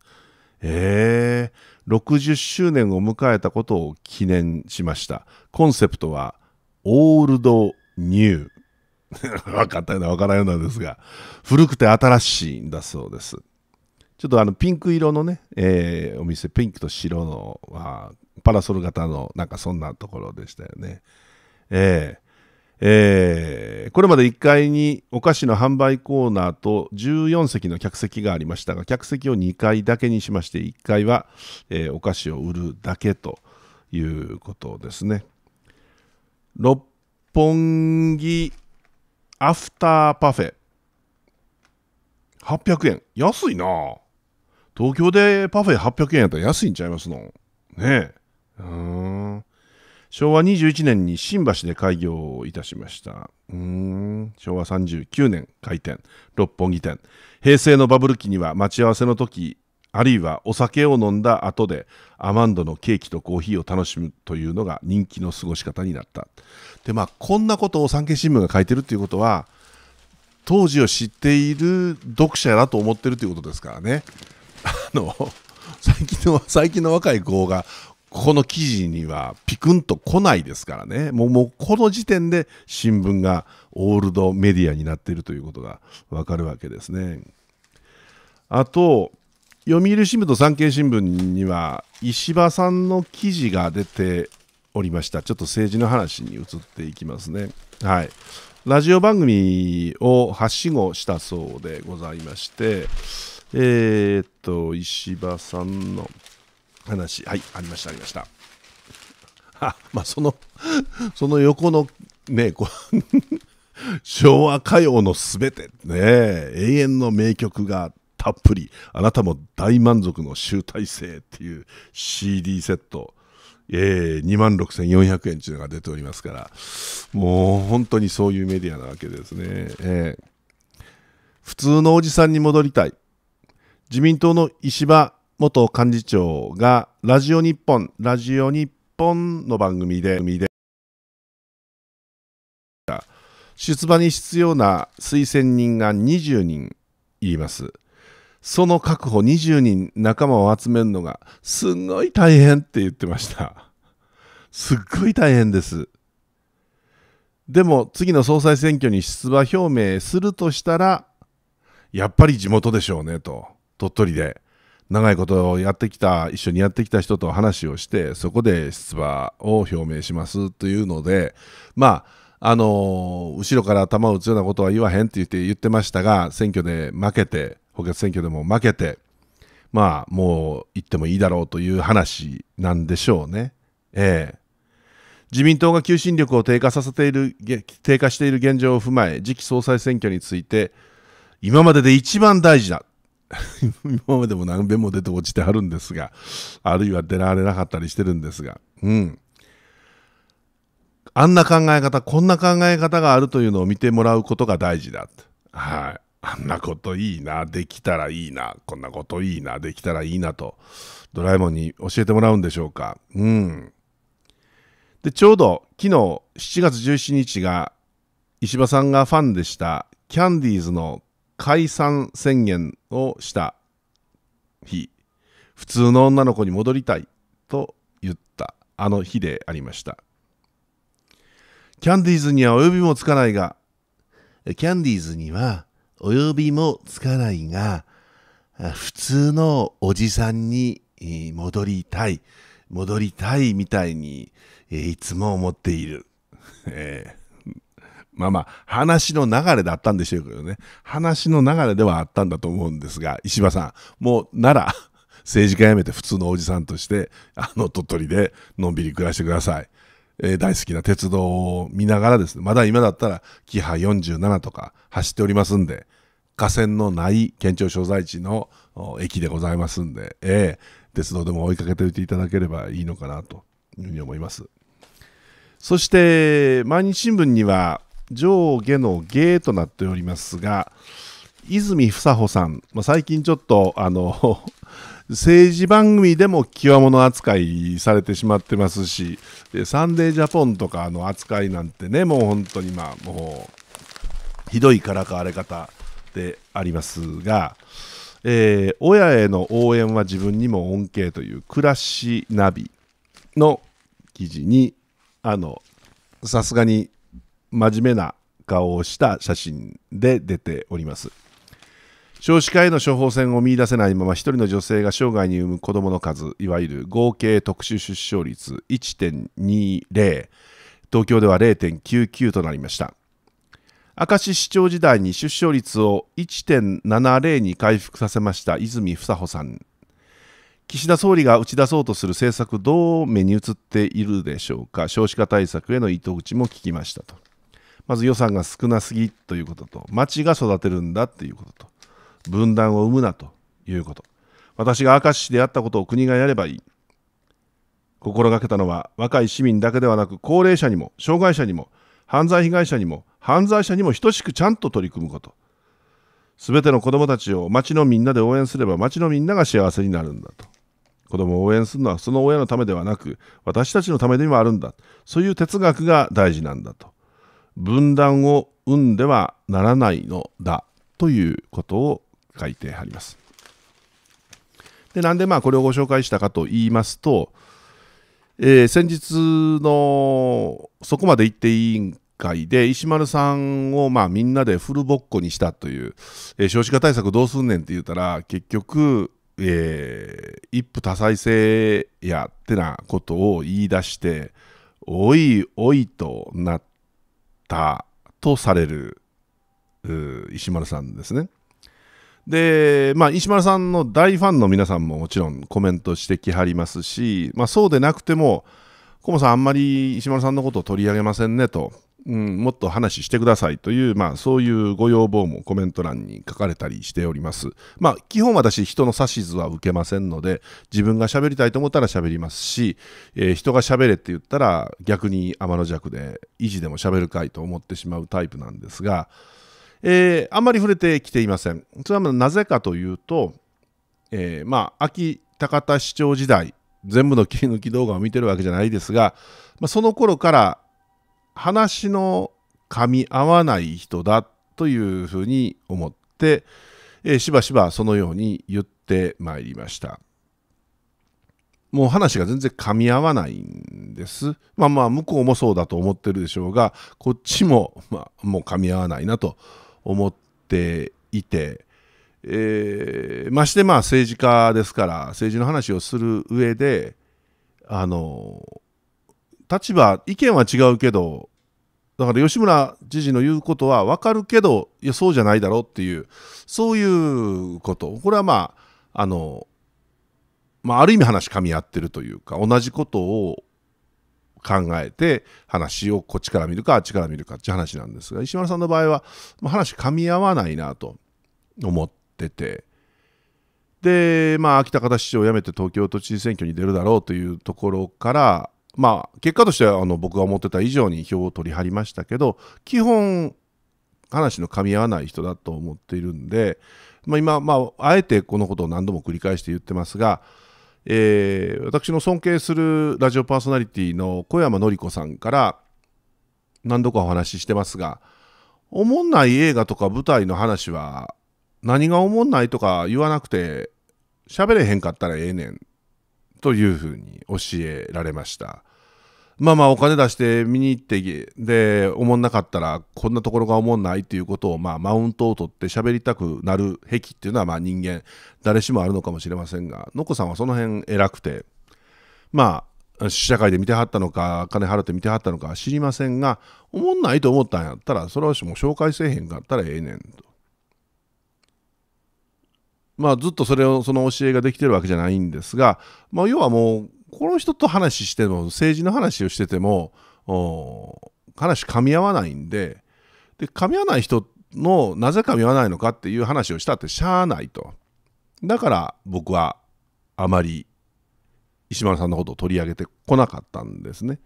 えー、60周年を迎えたことを記念しましたコンセプトはオールドニュー分 かったような分からないようなんですが、古くて新しいんだそうです。ちょっとあのピンク色のね、えー、お店、ピンクと白の、あ、パラソル型の、なんかそんなところでしたよね。えーえー、これまで1階にお菓子の販売コーナーと14席の客席がありましたが客席を2階だけにしまして1階は、えー、お菓子を売るだけということですね。六本木アフターパフェ。800円。安いな東京でパフェ800円やったら安いんちゃいますのねえ。うん。昭和21年に新橋で開業いたしました。うん。昭和39年開店。六本木店。平成のバブル期には待ち合わせの時、あるいはお酒を飲んだ後でアマンドのケーキとコーヒーを楽しむというのが人気の過ごし方になった。でまあこんなことを産経新聞が書いてるっていうことは当時を知っている読者だと思ってるということですからね。あの最近の最近の若い子がこの記事にはピクンと来ないですからねもうもうこの時点で新聞がオールドメディアになっているということがわかるわけですね。あと読売新聞と産経新聞には石破さんの記事が出ておりました。ちょっと政治の話に移っていきますね。はい。ラジオ番組をはしごしたそうでございまして、えー、っと、石破さんの話、はい、ありました、ありました。あ、まあ、そのその横のね、こう 昭和歌謡のすべて、ね、永遠の名曲がたっぷり、あなたも大満足の集大成っていう CD セット、えー、2万6400円というのが出ておりますから、もう本当にそういうメディアなわけですね。えー、普通のおじさんに戻りたい。自民党の石破元幹事長が、ラジオ日本、ラジオ日本の番組で、出馬に必要な推薦人が20人言います。その確保20人仲間を集めるのがすんごい大変って言ってました。すっごい大変です。でも次の総裁選挙に出馬表明するとしたら、やっぱり地元でしょうねと、鳥取で。長いことやってきた、一緒にやってきた人と話をして、そこで出馬を表明しますというので、まあ、あのー、後ろから頭を打つようなことは言わへんって言って言ってましたが、選挙で負けて、補欠選挙でも負けて、まあ、もう行ってもいいだろうという話なんでしょうね。ええ。自民党が求心力を低下させている、低下している現状を踏まえ、次期総裁選挙について、今までで一番大事だ。今までも何べんも出て落ちてはるんですが、あるいは出られなかったりしてるんですが、うん。あんな考え方、こんな考え方があるというのを見てもらうことが大事だ。はい。あんなこといいな、できたらいいな、こんなこといいな、できたらいいなと、ドラえもんに教えてもらうんでしょうか。うん。で、ちょうど昨日7月17日が、石破さんがファンでしたキャンディーズの解散宣言をした日、普通の女の子に戻りたいと言ったあの日でありました。キャンディーズには及びもつかないが、キャンディーズには及びもつかないが、普通のおじさんに戻りたい、戻りたいみたいにいつも思っている。えー、まあまあ、話の流れだったんでしょうけどね。話の流れではあったんだと思うんですが、石破さん、もうなら、政治家辞めて普通のおじさんとして、あの鳥取でのんびり暮らしてください。えー、大好きな鉄道を見ながらですね、まだ今だったら、キハ47とか走っておりますんで、河川のない県庁所在地の駅でございますんで、えー、鉄道でも追いかけておいていただければいいのかなというふうに思います。そして、毎日新聞には上下の芸となっておりますが、泉房穂さん、まあ、最近ちょっとあの政治番組でも際物扱いされてしまってますし、サンデージャポンとかの扱いなんてね、もう本当にまあ、もう、ひどいからかわれ方でありますが、えー、親への応援は自分にも恩恵という暮らしナビの記事に、あの、さすがに真面目な顔をした写真で出ております。少子化への処方箋を見いだせないまま一人の女性が生涯に産む子どもの数いわゆる合計特殊出生率1.20東京では0.99となりました明石市長時代に出生率を1.70に回復させました泉房穂さん岸田総理が打ち出そうとする政策どう目に映っているでしょうか少子化対策への糸口も聞きましたとまず予算が少なすぎということと町が育てるんだということと分断を生むなということ。私が明石市であったことを国がやればいい。心がけたのは若い市民だけではなく高齢者にも障害者にも犯罪被害者にも犯罪者にも等しくちゃんと取り組むこと。すべての子どもたちを町のみんなで応援すれば町のみんなが幸せになるんだと。子どもを応援するのはその親のためではなく私たちのためでもあるんだ。そういう哲学が大事なんだと。分断を生んではならないのだということを書いてあります。でなんでまあこれをご紹介したかと言いますと、えー、先日のそこまで行っていいん会で石丸さんをまあみんなでフルボッコにしたという、えー、少子化対策どうすんねんって言ったら結局、えー、一夫多妻制やってなことを言い出しておいおいとなったとされる石丸さんですね。で、まあ、石丸さんの大ファンの皆さんももちろんコメントしてきはりますし、まあ、そうでなくても、コモさん、あんまり石丸さんのことを取り上げませんねと、うん、もっと話してくださいという、まあ、そういうご要望もコメント欄に書かれたりしております。まあ、基本私、人の指図は受けませんので、自分が喋りたいと思ったら喋りますし、えー、人が喋れって言ったら逆に天の弱で、維持でも喋るかいと思ってしまうタイプなんですが、えー、あんまり触れてきていません。それはなぜかというと、えー、まあ、秋高田市長時代、全部の切り抜き動画を見てるわけじゃないですが、まあ、その頃から話の噛み合わない人だというふうに思って、えー、しばしばそのように言ってまいりました。もう話が全然噛み合わないんです。まあまあ向こうもそうだと思ってるでしょうがこっちも、まあ、もう噛み合わないなと思っていて、えー、ましてまあ政治家ですから政治の話をする上であの立場意見は違うけどだから吉村知事の言うことは分かるけどいやそうじゃないだろうっていうそういうことこれはまああの、まあ、ある意味話噛み合ってるというか同じことを考えて話をこっちから見るかあっちから見るかっていう話なんですが石丸さんの場合は話噛み合わないなと思っててでまあ秋田方市長を辞めて東京都知事選挙に出るだろうというところからまあ結果としてはあの僕が思ってた以上に票を取り張りましたけど基本話の噛み合わない人だと思っているんで、まあ、今、まあ、あえてこのことを何度も繰り返して言ってますがえー、私の尊敬するラジオパーソナリティの小山典子さんから何度かお話ししてますが、おもんない映画とか舞台の話は何がおもんないとか言わなくて喋れへんかったらええねんというふうに教えられました。まあまあお金出して見に行って、で、おもんなかったら、こんなところがおもんないっていうことを、まあマウントを取って喋りたくなる癖っていうのは、まあ人間、誰しもあるのかもしれませんが、のこさんはその辺偉くて、まあ、試写会で見てはったのか、金払って見てはったのか知りませんが、おもんないと思ったんやったら、それはもう紹介せえへんかったらええねんと。まあずっとそれを、その教えができてるわけじゃないんですが、まあ要はもう、この人と話しても政治の話をしてても話噛み合わないんでで噛み合わない人のなぜ噛み合わないのかっていう話をしたってしゃあないとだから僕はあまり石丸さんのことを取り上げてこなかったんですね。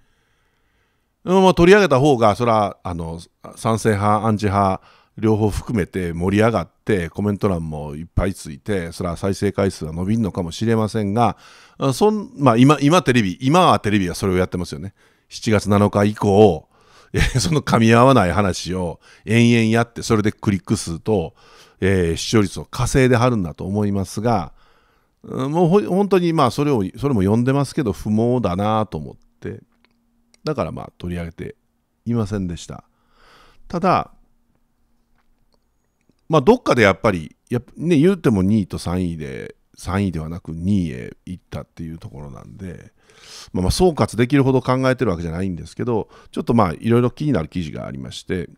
うんま取り上げた方がそれはあの賛成派アンチ派両方含めて盛り上がってコメント欄もいっぱいついてそれは再生回数は伸びるのかもしれませんがそん、まあ今、今テレビ今はテレビはそれをやってますよね7月7日以降 その噛み合わない話を延々やってそれでクリック数と、えー、視聴率を稼いではるんだと思いますがもう本当にまあそれをそれも読んでますけど不毛だなと思ってだからまあ取り上げていませんでしたただまあ、どっかでやっぱりやね、言うても2位と3位で、3位ではなく2位へ行ったっていうところなんで、まあ、ま総括できるほど考えてるわけじゃないんですけど、ちょっとまあいろいろ気になる記事がありまして、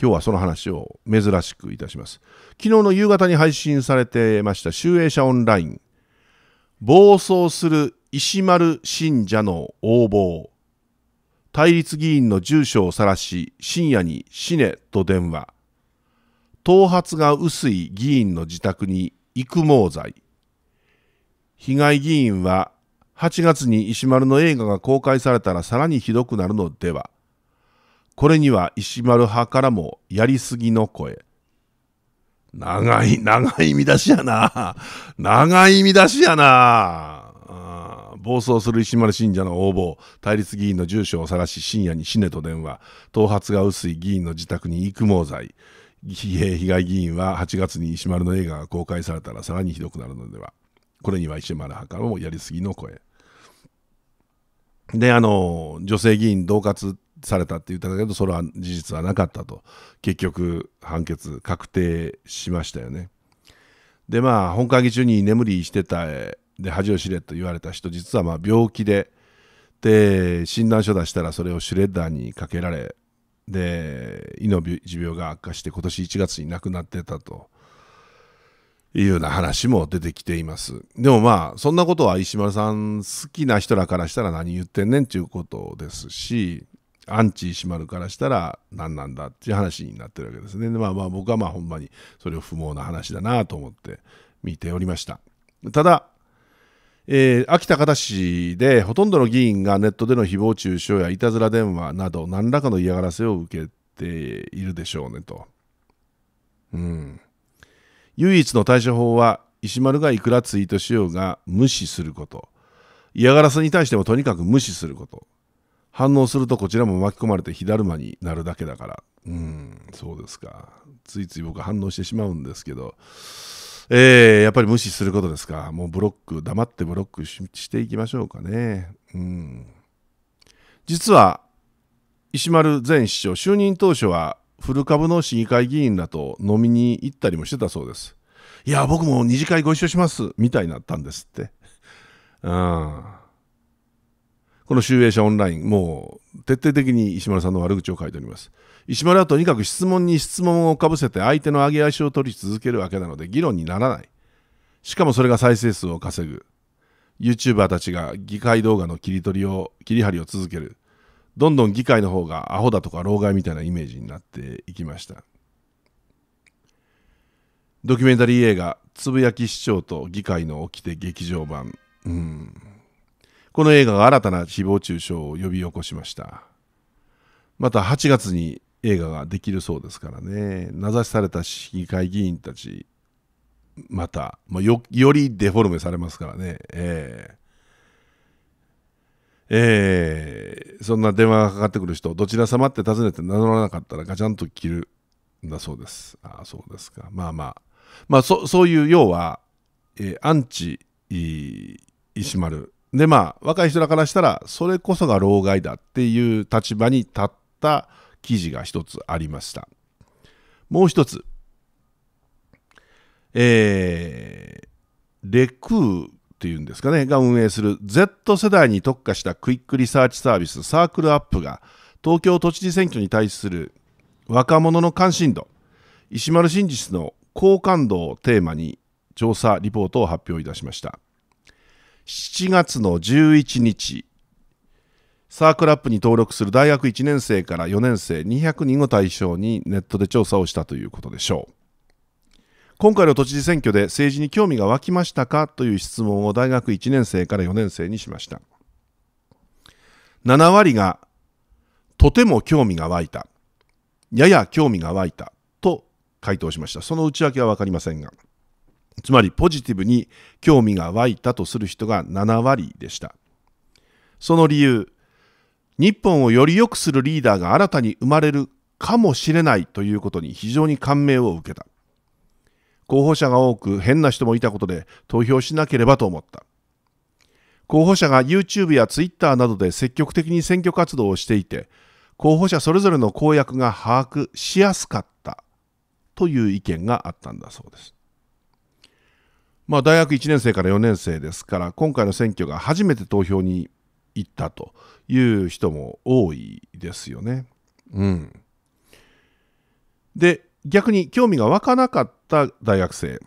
今日はその話を珍しくいたします。昨日の夕方に配信されてました集英社オンライン、暴走する石丸信者の横暴、対立議員の住所を晒し、深夜に死ねと電話。頭髪が薄い議員の自宅に育毛剤。被害議員は8月に石丸の映画が公開されたらさらにひどくなるのでは。これには石丸派からもやりすぎの声。長い、長い見出しやな。長い見出しやな。暴走する石丸信者の横暴、対立議員の住所を探し深夜に死ねと電話、頭髪が薄い議員の自宅に育毛剤。被害議員は8月に石丸の映画が公開されたらさらにひどくなるのでは。これには石丸派からもやりすぎの声。で、あの、女性議員同喝されたって言ったけど、それは事実はなかったと。結局、判決確定しましたよね。で、まあ、本会議中に眠りしてた、で、恥を知れと言われた人、実はま病気で、で、診断書出したらそれをシュレッダーにかけられ、で胃の持病が悪化して今年1月に亡くなってたというような話も出てきていますでもまあそんなことは石丸さん好きな人らからしたら何言ってんねんっていうことですしアンチ石丸からしたら何なんだっていう話になってるわけですねまあまあ僕はまあほんまにそれを不毛な話だなと思って見ておりましたただえー、秋田方市でほとんどの議員がネットでの誹謗中傷やいたずら電話など何らかの嫌がらせを受けているでしょうねと、うん、唯一の対処法は石丸がいくらツイートしようが無視すること嫌がらせに対してもとにかく無視すること反応するとこちらも巻き込まれて火だるまになるだけだからうんそうですかついつい僕は反応してしまうんですけどえー、やっぱり無視することですか。もうブロック、黙ってブロックしていきましょうかね。うん。実は、石丸前市長、就任当初は、古株の市議会議員らと飲みに行ったりもしてたそうです。いや、僕も二次会ご一緒します、みたいになったんですって。うん。この集英社オンライン、もう徹底的に石丸さんの悪口を書いております。石丸はとにかく質問に質問をかぶせて相手の上げ足を取り続けるわけなので議論にならない。しかもそれが再生数を稼ぐ。YouTuber たちが議会動画の切り取りを、切り張りを続ける。どんどん議会の方がアホだとか老害みたいなイメージになっていきました。ドキュメンタリー映画「つぶやき市長と議会の起きて劇場版」うんこの映画が新たな誹謗中傷を呼び起こしましたまた8月に映画ができるそうですからね名指しされた市議会議員たちまた、まあ、よよりデフォルメされますからねえー、えー、そんな電話がかかってくる人、どちら様って尋ねて名乗らなかったらガチャンと切るんだそうです。ああ、そうですか。まあまあ。まあ、そそういう、要は、えー、アンチ石丸でまあ若い人らからしたらそれこそが老害だっていう立場に立った記事が一つありましたもう一つえー、レクーっていうんですかねが運営する Z 世代に特化したクイックリサーチサービスサークルアップが東京都知事選挙に対する若者の関心度石丸真実の好感度をテーマに調査リポートを発表いたしました7月の11日サークルアップに登録する大学1年生から4年生200人を対象にネットで調査をしたということでしょう今回の都知事選挙で政治に興味が湧きましたかという質問を大学1年生から4年生にしました7割がとても興味が湧いたやや興味が湧いたと回答しましたその内訳は分かりませんがつまりポジティブに興味が湧いたとする人が7割でした。その理由、日本をより良くするリーダーが新たに生まれるかもしれないということに非常に感銘を受けた。候補者が多く変な人もいたことで投票しなければと思った。候補者が YouTube や Twitter などで積極的に選挙活動をしていて、候補者それぞれの公約が把握しやすかったという意見があったんだそうです。まあ、大学1年生から4年生ですから今回の選挙が初めて投票に行ったという人も多いですよね。うん、で逆に興味が湧かなかった大学生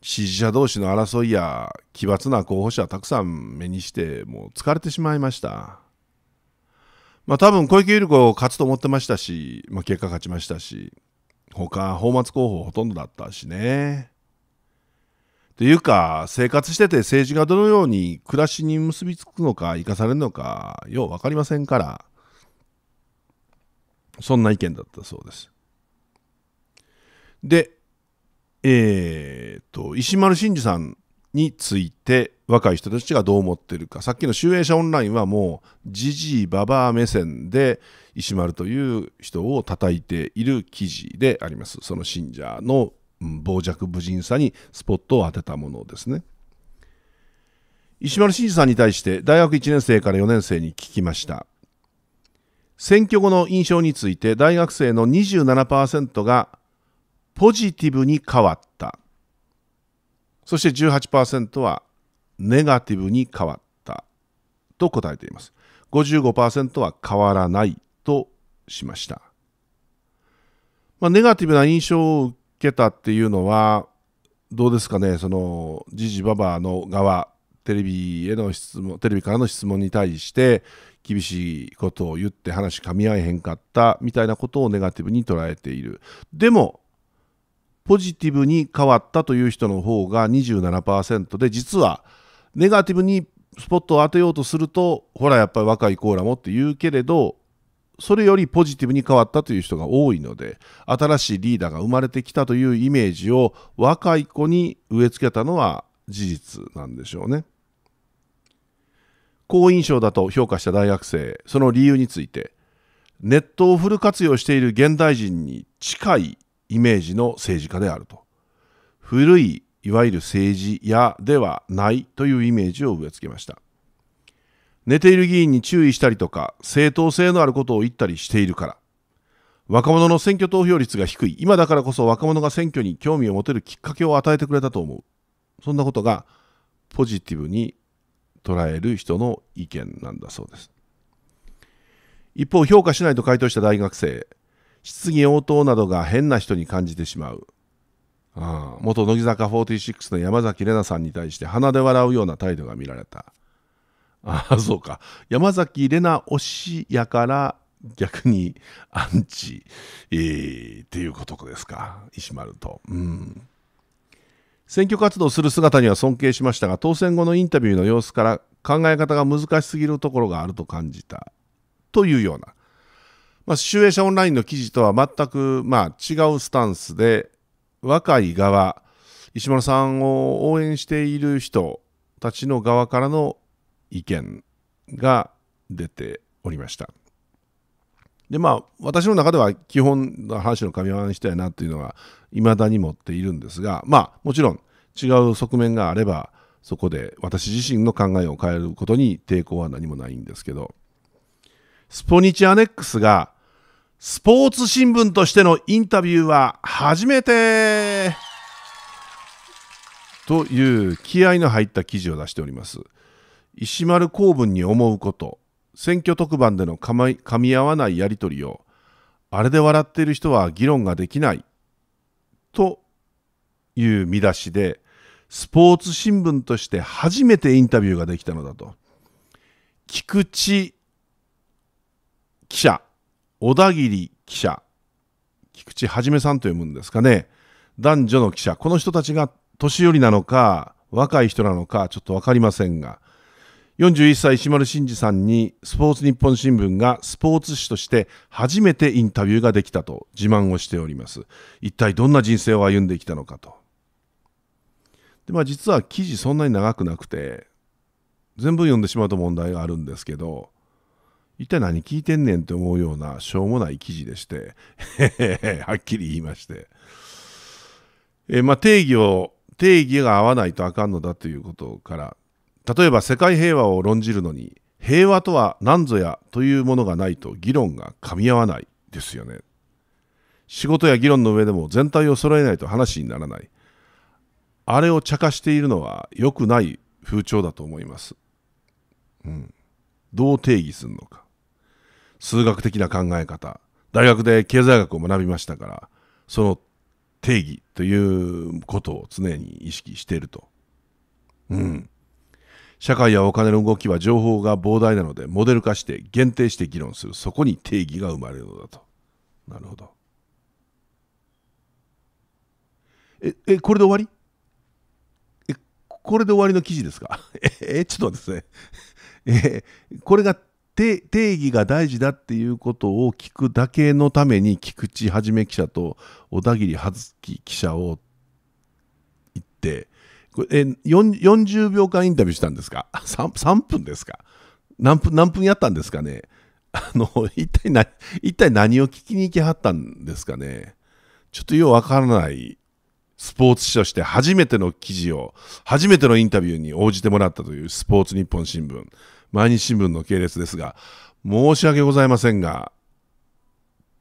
支持者同士の争いや奇抜な候補者たくさん目にしてもう疲れてしまいました。まあ多分小池百合子勝つと思ってましたし、まあ、結果勝ちましたし他泡沫候補ほとんどだったしね。というか、生活してて政治がどのように暮らしに結びつくのか、生かされるのか、よう分かりませんから、そんな意見だったそうです。で、えー、っと、石丸真二さんについて若い人たちがどう思ってるかさっきの「集英社オンライン」はもうじじいばばあ目線で石丸という人を叩いている記事でありますその信者の傍若無人さにスポットを当てたものですね石丸慎二さんに対して大学1年生から4年生に聞きました選挙後の印象について大学生の27%がポジティブに変わったそして18%はネガティブに変わったと答えています55%は変わらないとしました、まあ、ネガティブな印象を受けたっていうのはどうですかねそのじじばばの側テレビへの質問テレビからの質問に対して厳しいことを言って話噛み合えへんかったみたいなことをネガティブに捉えているでもポジティブに変わったという人の方が27%で実はネガティブにスポットを当てようとするとほらやっぱり若い子らもって言うけれどそれよりポジティブに変わったという人が多いので新しいリーダーが生まれてきたというイメージを若い子に植え付けたのは事実なんでしょうね。好印象だと評価した大学生その理由についてネットをフル活用している現代人に近いイメージの政治家であると古いいわゆる政治家ではないというイメージを植え付けました寝ている議員に注意したりとか、正当性のあることを言ったりしているから。若者の選挙投票率が低い、今だからこそ若者が選挙に興味を持てるきっかけを与えてくれたと思う。そんなことがポジティブに捉える人の意見なんだそうです。一方、評価しないと回答した大学生、質疑応答などが変な人に感じてしまう。ああ元乃木坂46の山崎怜奈さんに対して鼻で笑うような態度が見られた。ああ、そうか。山崎怜奈推しやから逆にアンチ、えー、っていうことですか。石丸と。うん選挙活動する姿には尊敬しましたが当選後のインタビューの様子から考え方が難しすぎるところがあると感じたというような、まあ、集英社オンラインの記事とは全く、まあ、違うスタンスで若い側石丸さんを応援している人たちの側からの意見が出ておりました。でまあ私の中では基本の話の噛み合わにしたいなというのはいまだに持っているんですがまあもちろん違う側面があればそこで私自身の考えを変えることに抵抗は何もないんですけどスポニチアネックスがスポーツ新聞としてのインタビューは初めてという気合の入った記事を出しております。石丸公文に思うこと、選挙特番でのかま噛み合わないやり取りを、あれで笑っている人は議論ができない、という見出しで、スポーツ新聞として初めてインタビューができたのだと。菊池記者、小田切記者、菊池はじめさんと読むんですかね。男女の記者、この人たちが年寄りなのか、若い人なのか、ちょっとわかりませんが、41歳石丸真二さんにスポーツ日本新聞がスポーツ紙として初めてインタビューができたと自慢をしております一体どんな人生を歩んできたのかとで、まあ、実は記事そんなに長くなくて全部読んでしまうと問題があるんですけど一体何聞いてんねんって思うようなしょうもない記事でして はっきり言いまして、えまあ定義を定義が合わないとあかんのだということから例えば世界平和を論じるのに平和とは何ぞやというものがないと議論が噛み合わないですよね。仕事や議論の上でも全体を揃えないと話にならない。あれを茶化しているのは良くない風潮だと思います。うん。どう定義するのか。数学的な考え方。大学で経済学を学びましたから、その定義ということを常に意識していると。うん。社会やお金の動きは情報が膨大なので、モデル化して限定して議論する。そこに定義が生まれるのだと。なるほど。え、え、これで終わりえ、これで終わりの記事ですか え、ちょっと待ってですね。え、これが定義が大事だっていうことを聞くだけのために菊池一め記者と小田切葉月記者を行ってこれえ40秒間インタビューしたんですか 3, 3分ですか何分何分やったんですかねあの 一体一体何を聞きに行きはったんですかねちょっとようわからないスポーツ紙として初めての記事を、初めてのインタビューに応じてもらったというスポーツ日本新聞、毎日新聞の系列ですが、申し訳ございませんが、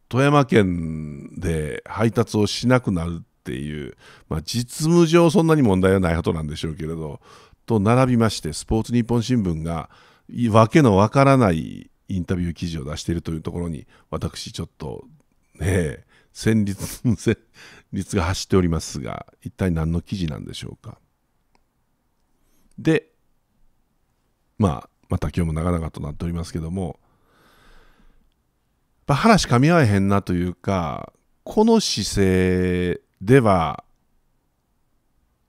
富山県で配達をしなくなるっていう、まあ、実務上そんなに問題はないことなんでしょうけれどと並びましてスポーツ日本新聞が訳のわからないインタビュー記事を出しているというところに私ちょっとね戦慄戦慄が走っておりますが一体何の記事なんでしょうかでまあまた今日も長々となっておりますけどもやっぱ話噛み合えへんなというかこの姿勢では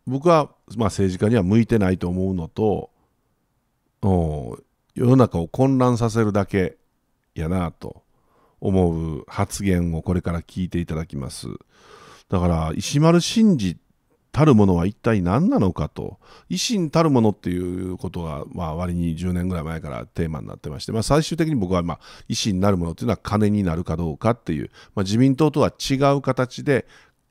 僕は、まあ、政治家には向いてないと思うのと世の中を混乱させるだけやなと思う発言をこれから聞いていただきますだから石丸真二たるものは一体何なのかと維新たるものっていうことが、まあ、割に10年ぐらい前からテーマになってまして、まあ、最終的に僕は、まあ、維新なるものっていうのは金になるかどうかっていう、まあ、自民党とは違う形で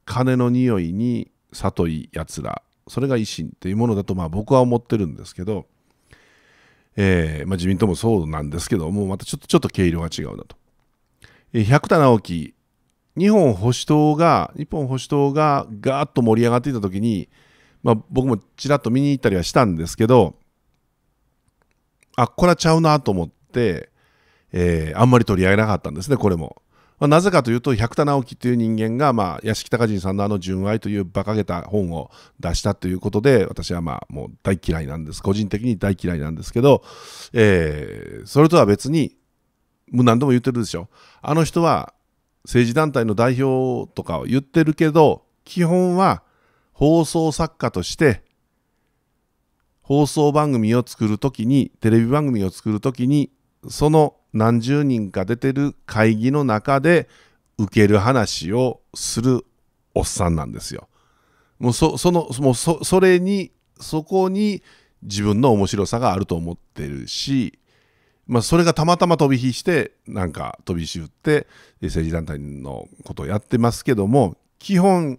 金の匂いに里いやつらそれが維新っていうものだとまあ僕は思ってるんですけど、えーまあ、自民党もそうなんですけどもうまたちょっとちょっと経路が違うなと。えー、百田直樹日本保守党が日本保守党がガーッと盛り上がっていた時に、まあ、僕もちらっと見に行ったりはしたんですけどあこれはちゃうなと思って、えー、あんまり取り上げなかったんですねこれも。まあ、なぜかというと百田直樹という人間が、まあ、屋敷隆人さんのあの「純愛」という馬鹿げた本を出したということで私はまあもう大嫌いなんです個人的に大嫌いなんですけど、えー、それとは別にもう何度も言ってるでしょあの人は政治団体の代表とかを言ってるけど基本は放送作家として放送番組を作るときにテレビ番組を作るときにその何十人か出てる会議の中で受ける話をするおっさんなんですよ。もうそそのもうそそれにそこに自分の面白さがあると思ってるし、まあ、それがたまたま飛び火してなんか飛び火打って政治団体のことをやってますけども基本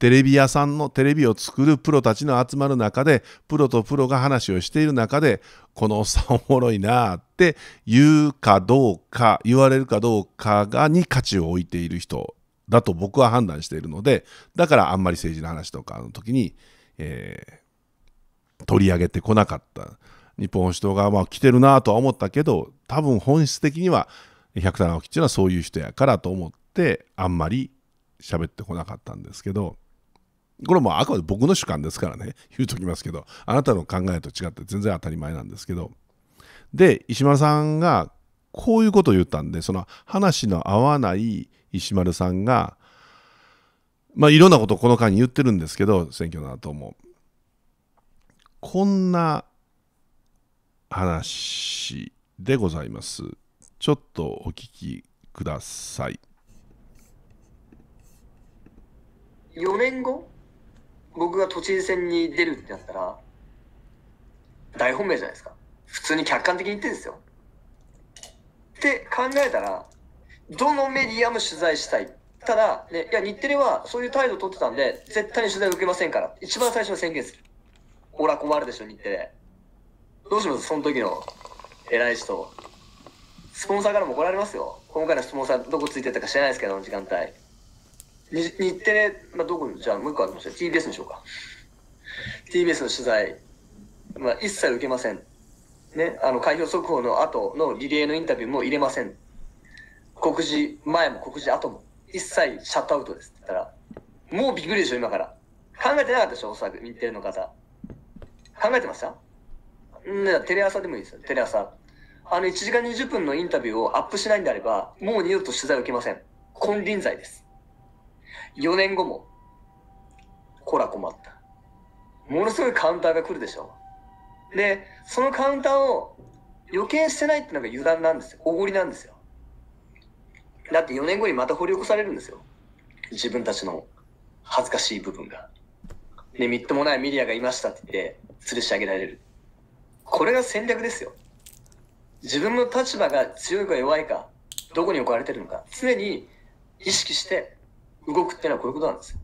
テレビ屋さんのテレビを作るプロたちの集まる中で、プロとプロが話をしている中で、このおっさんおもろいなって言うかどうか、言われるかどうかがに価値を置いている人だと僕は判断しているので、だからあんまり政治の話とかの時に、えー、取り上げてこなかった。日本保守党がまあ来てるなとは思ったけど、多分本質的には百田直樹っていうのはそういう人やからと思って、あんまり喋ってこなかったんですけど。これもあくまで僕の主観ですからね、言うときますけど、あなたの考えと違って全然当たり前なんですけど。で、石丸さんがこういうことを言ったんで、その話の合わない石丸さんが、まあいろんなことをこの間に言ってるんですけど、選挙の後も。こんな話でございます。ちょっとお聞きください。4年後僕が都知事選に出るってなったら、大本命じゃないですか。普通に客観的に言ってんですよ。って考えたら、どのメディアも取材したい。ただ、ね、いや、日テレはそういう態度を取ってたんで、絶対に取材受けませんから。一番最初の宣言する。ほら、困るでしょ、日テレ。どうしますその時の偉い人。スポンサーからも怒られますよ。今回のスポンサーどこついてたか知らないですけど、時間帯。日テレ、まあ、どこに、じゃあもう一個ありました TBS にしようか。TBS の取材、まあ、一切受けません。ね、あの、開票速報の後のリレーのインタビューも入れません。告示前も告示後も、一切シャットアウトですって言ったら、もうびっくりでしょ、今から。考えてなかったでしょ、おそらく、日テレの方。考えてましたんテレ朝でもいいですよ、テレ朝。あの、1時間20分のインタビューをアップしないんであれば、もう二度と取材を受けません。金輪際です。4年後も、こら困った。ものすごいカウンターが来るでしょ。で、そのカウンターを予見してないってのが油断なんですよ。おごりなんですよ。だって4年後にまた掘り起こされるんですよ。自分たちの恥ずかしい部分が。で、みっともないミリアがいましたって言って、吊るし上げられる。これが戦略ですよ。自分の立場が強いか弱いか、どこに置かれてるのか、常に意識して動くってのはこういうことなんですよ。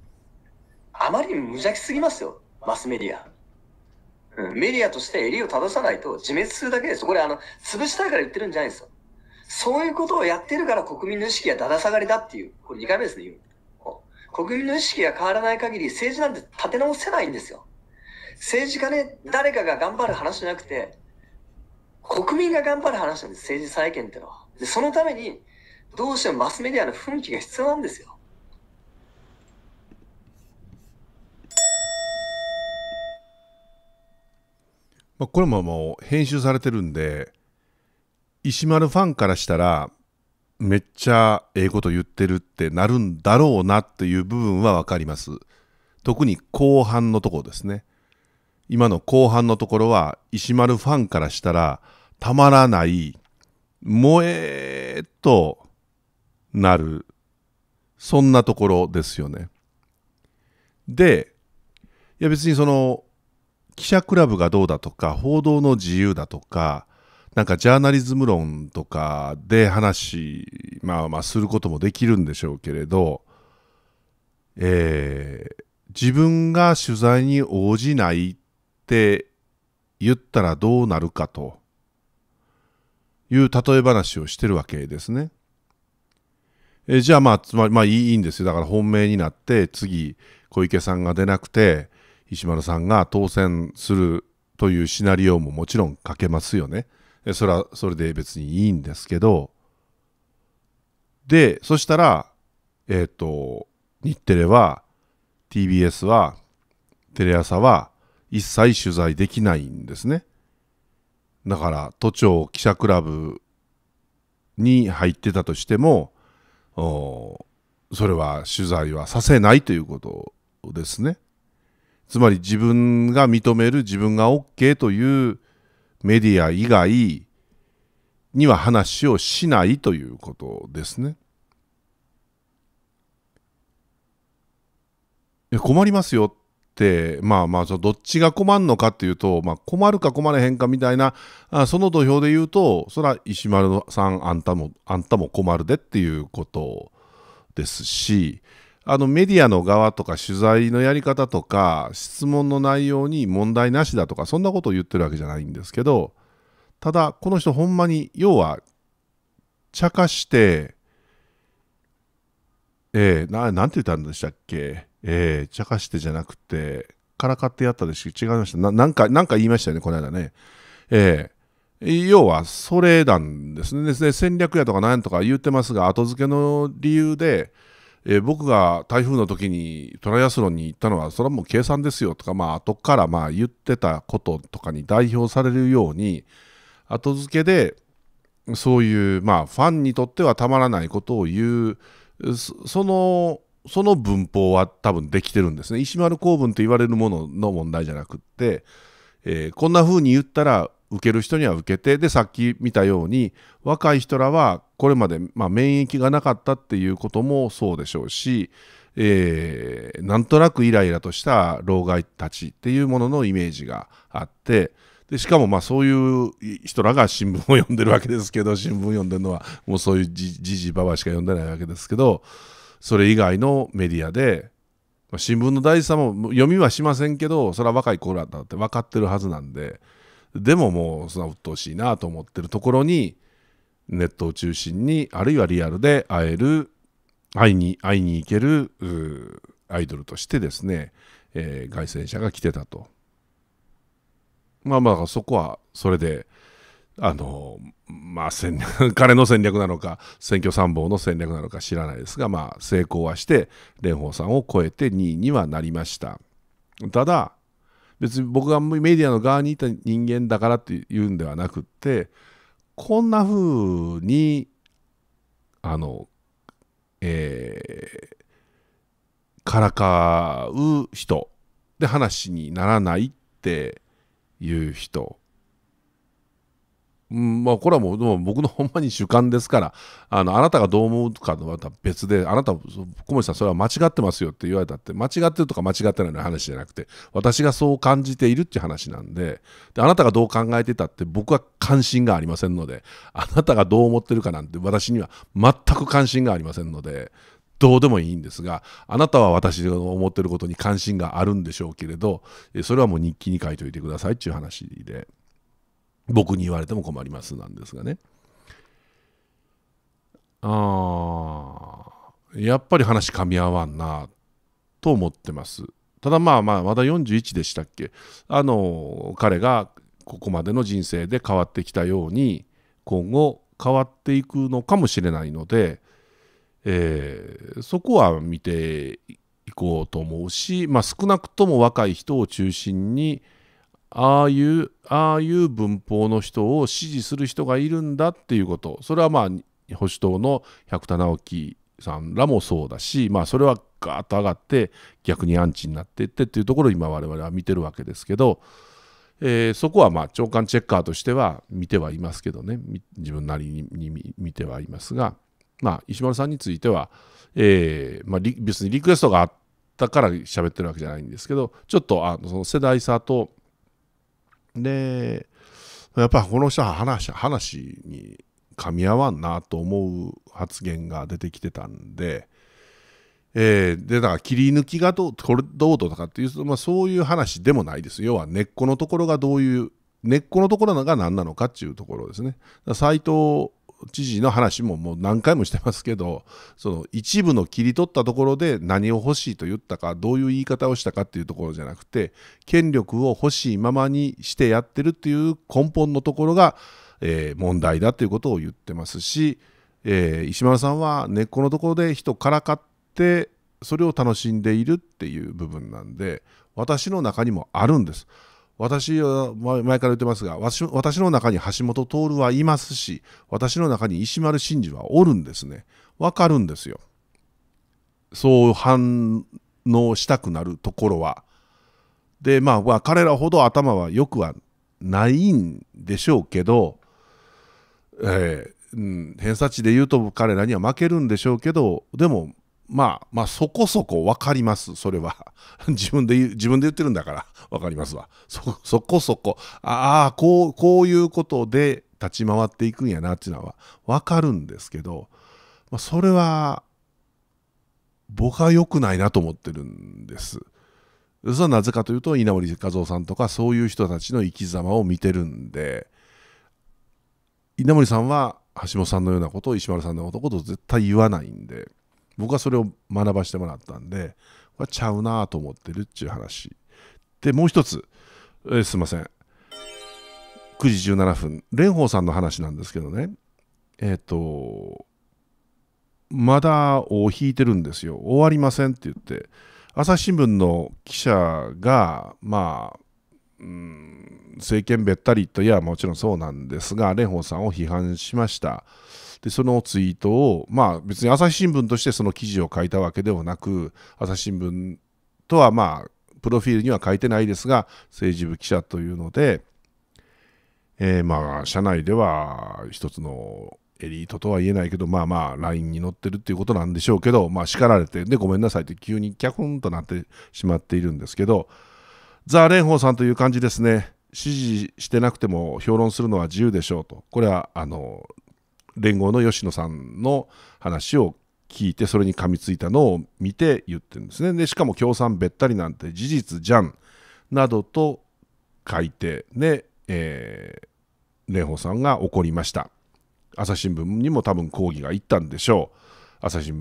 あまりに無邪気すぎますよ、マスメディア。うん、メディアとして襟を正さないと自滅するだけですこれあの、潰したいから言ってるんじゃないですよ。そういうことをやってるから国民の意識がだだ下がりだっていう、これ2回目ですね、言う。国民の意識が変わらない限り政治なんて立て直せないんですよ。政治家ね、誰かが頑張る話じゃなくて、国民が頑張る話なんです、政治再建ってのは。で、そのために、どうしてもマスメディアの奮起が必要なんですよ。まあ、これももう編集されてるんで石丸ファンからしたらめっちゃええこと言ってるってなるんだろうなっていう部分は分かります特に後半のところですね今の後半のところは石丸ファンからしたらたまらない萌えっとなるそんなところですよねでいや別にその記者クラブがどうだとか報道の自由だとかなんかジャーナリズム論とかで話、まあ、まあすることもできるんでしょうけれど、えー、自分が取材に応じないって言ったらどうなるかという例え話をしてるわけですね。えー、じゃあまあつまりまあいいんですよだから本命になって次小池さんが出なくて石丸さんが当選するというシナリオももちろん書けますよね。それはそれで別にいいんですけどでそしたらえっ、ー、と日テレは TBS はテレ朝は一切取材できないんですね。だから都庁記者クラブに入ってたとしてもそれは取材はさせないということですね。つまり自分が認める自分が OK というメディア以外には話をしないということですね。困りますよってまあまあどっちが困るのかっていうと、まあ、困るか困れへんかみたいなその土俵で言うとそれは石丸さんあんたもあんたも困るでっていうことですしあのメディアの側とか取材のやり方とか質問の内容に問題なしだとかそんなことを言ってるわけじゃないんですけどただこの人ほんまに要は茶化してえー、ななんて言ったんでしたっけえー、茶化してじゃなくてからかってやったでしょ違いましたななんかなんか言いましたよねこの間ねえー、要はそれなんですね戦略やとか何とか言ってますが後付けの理由でえー、僕が台風の時にトライアスロンに行ったのはそれはもう計算ですよとか、まあ後からまあ言ってたこととかに代表されるように後付けでそういう、まあ、ファンにとってはたまらないことを言うそのその文法は多分できてるんですね石丸公文と言われるものの問題じゃなくってえー、こんな風に言ったら受ける人には受けてでさっき見たように若い人らはこれまで、まあ、免疫がなかったっていうこともそうでしょうし、えー、なんとなくイライラとした老害たちっていうもののイメージがあってでしかもまあそういう人らが新聞を読んでるわけですけど 新聞読んでるのはもうそういうじじばばしか読んでないわけですけどそれ以外のメディアで新聞の大事さも読みはしませんけどそれは若い子らだって分かってるはずなんででももうそんな鬱陶しいなと思ってるところにネットを中心にあるいはリアルで会える会いに会いに行けるアイドルとしてですね、えー、凱旋者が来てたとまあまあそこはそれであのまあ戦略 彼の戦略なのか選挙参謀の戦略なのか知らないですが、まあ、成功はして蓮舫さんを超えて2位にはなりましたただ別に僕がメディアの側にいた人間だからっていうんではなくってこんな風にあのえー、からかう人で話にならないっていう人まあ、これはもう僕のほんまに主観ですからあのあなたがどう思うかとは別であなた小森さんそれは間違ってますよって言われたって間違ってるとか間違ってないの話じゃなくて私がそう感じているっていう話なんでであなたがどう考えてたって僕は関心がありませんのであなたがどう思ってるかなんて私には全く関心がありませんのでどうでもいいんですが、あなたは私の思ってることに関心があるんでしょうけれど、それはもう日記に書いておいてくださいっていう話で。僕に言われても困りますなんですがねああやっぱり話噛み合わんなと思ってますただまあまあまだ41でしたっけあの彼がここまでの人生で変わってきたように今後変わっていくのかもしれないので、えー、そこは見ていこうと思うし、まあ、少なくとも若い人を中心に、ああいう、ああいう文法の人を支持する人がいるんだっていうこと。それはまあ、保守党の百田直樹さんらもそうだし、まあ、それはガーッと上がって逆にアンチになっていってっていうところを今我々は見てるわけですけど、えー、そこはまあ長官チェッカーとしては見てはいますけどね自分なりに見てはいますが、まあ、石丸さんについては、えーまあ、別にリクエストがあったから喋ってるわけじゃないんですけどちょっとあのその世代差とで、やっぱりこの人は話話に噛み合わんなと思う発言が出てきてたんで、えー、でだから切り抜きがどうこれどうとかっていう、まあ、そういう話でもないです要は根っこのところがどういう根っこのところが何なのかっていうところですね。斎藤知事の話ももう何回もしてますけど その一部の切り取ったところで何を欲しいと言ったかどういう言い方をしたかっていうところじゃなくて権力を欲しいままにしてやってるっていう根本のところが、えー、問題だということを言ってますし、えー、石丸さんは根っこのところで人からかってそれを楽しんでいるっていう部分なんで私の中にもあるんです。私は前から言ってますが私の中に橋本徹はいますし私の中に石丸真二はおるんですねわかるんですよそう反応したくなるところはでまあ彼らほど頭はよくはないんでしょうけど、えーうん、偏差値で言うと彼らには負けるんでしょうけどでもまあ、まあ、そこそこ分かります、それは。自分で、自分で言ってるんだから分かりますわ。そ、そこそこ、ああ、こう、こういうことで立ち回っていくんやなっていうのは分かるんですけど、まあ、それは、僕は良くないなと思ってるんです。それはなぜかというと、稲森和夫さんとか、そういう人たちの生き様を見てるんで、稲森さんは橋本さんのようなことを石丸さんのようなことを絶対言わないんで、僕はそれを学ばせてもらったんでこれちゃうなと思ってるっていう話でもう一つ、えー、すいません9時17分蓮舫さんの話なんですけどねえっ、ー、とまだを引いてるんですよ終わりませんって言って朝日新聞の記者がまあ政権べったりといやもちろんそうなんですが蓮舫さんを批判しました。でそのツイートを、まあ、別に朝日新聞としてその記事を書いたわけではなく朝日新聞とはまあプロフィールには書いてないですが政治部記者というので、えー、まあ社内では一つのエリートとは言えないけどまあまあ LINE に載ってるっていうことなんでしょうけど、まあ、叱られてでごめんなさいって急にキャフンとなってしまっているんですけどザ・蓮舫さんという感じですね。支持してなくても評論するのは自由でしょうと。これは、あの、連合の吉野さんの話を聞いてそれに噛みついたのを見て言ってるんですねでしかも共産べったりなんて事実じゃんなどと書いてで、えー、蓮舫さんが怒りました朝日新聞にも多分抗議がいったんでしょう朝日新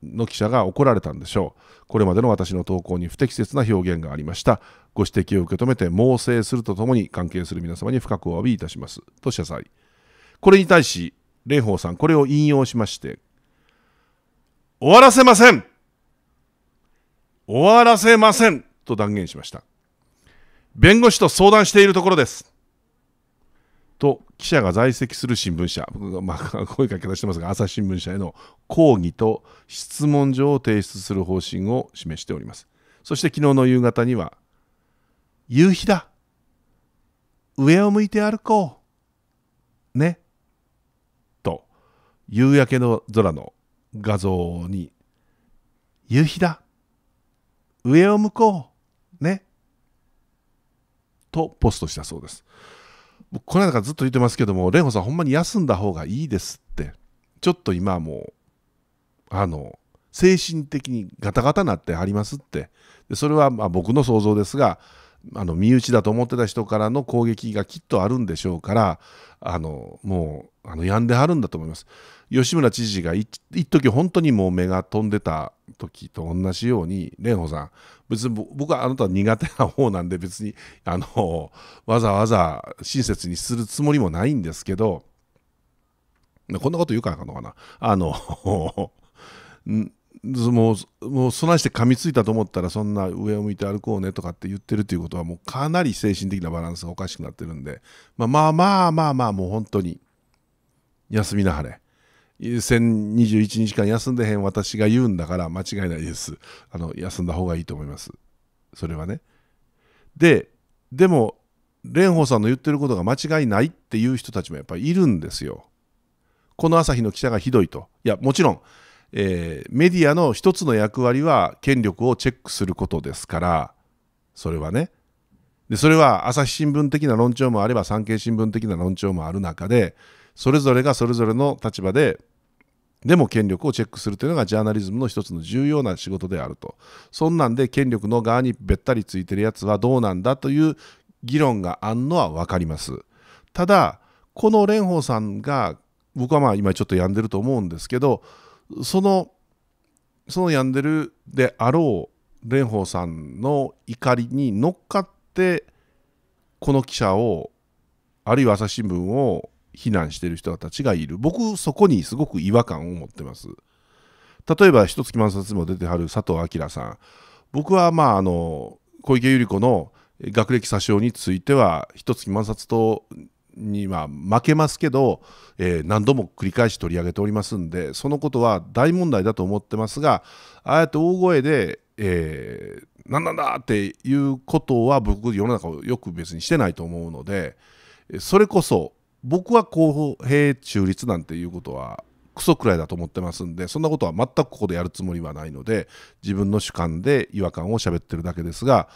聞の記者が怒られたんでしょうこれまでの私の投稿に不適切な表現がありましたご指摘を受け止めて猛省するとともに関係する皆様に深くお詫びいたしますと謝罪これに対し蓮舫さん、これを引用しまして、終わらせません終わらせませんと断言しました。弁護士と相談しているところです。と、記者が在籍する新聞社、僕がまあ 声かけ出してますが、朝日新聞社への抗議と質問状を提出する方針を示しております。そして昨日の夕方には、夕日だ上を向いて歩こうね。夕焼けの空の画像に、夕日だ上を向こうねとポストしたそうです。この間からずっと言ってますけども、蓮舫さん、ほんまに休んだ方がいいですって、ちょっと今はもう、あの、精神的にガタガタなってありますって、でそれはま僕の想像ですが、あの身内だと思ってた人からの攻撃がきっとあるんでしょうから、あのもうあの病んではるんだと思います。吉村知事が一時本当にもう目が飛んでた時と同じように蓮舫さん別に僕はあなたは苦手な方なんで別にあのわざわざ親切にするつもりもないんですけどこんなこと言うからかのかなあの もうもうそないして噛みついたと思ったらそんな上を向いて歩こうねとかって言ってるということはもうかなり精神的なバランスがおかしくなってるんで、まあ、まあまあまあまあもう本当に休みなはれ。1021日間休んでへん私が言うんだから間違いないです。あの、休んだ方がいいと思います。それはね。で、でも、蓮舫さんの言ってることが間違いないっていう人たちもやっぱりいるんですよ。この朝日の記者がひどいと。いや、もちろん、えー、メディアの一つの役割は権力をチェックすることですから、それはね。でそれは朝日新聞的な論調もあれば産経新聞的な論調もある中でそれぞれがそれぞれの立場ででも権力をチェックするというのがジャーナリズムの一つの重要な仕事であるとそんなんで権力の側にべったりついてるやつはどうなんだという議論があんのは分かりますただこの蓮舫さんが僕はまあ今ちょっと病んでると思うんですけどそのその病んでるであろう蓮舫さんの怒りに乗っかってこの記者をあるいは朝日新聞を避難している人たちがいる僕そこにすごく違和感を持ってます例えば一月満冊も出てはる佐藤明さん僕はまああの小池百合子の学歴詐称については一月満冊とには負けますけど、えー、何度も繰り返し取り上げておりますんでそのことは大問題だと思ってますがああやって大声で、えー、何なんだっていうことは僕世の中をよく別にしてないと思うのでそれこそ僕は公平中立なんていうことはクソくらいだと思ってますんでそんなことは全くここでやるつもりはないので自分の主観で違和感を喋ってるだけですが、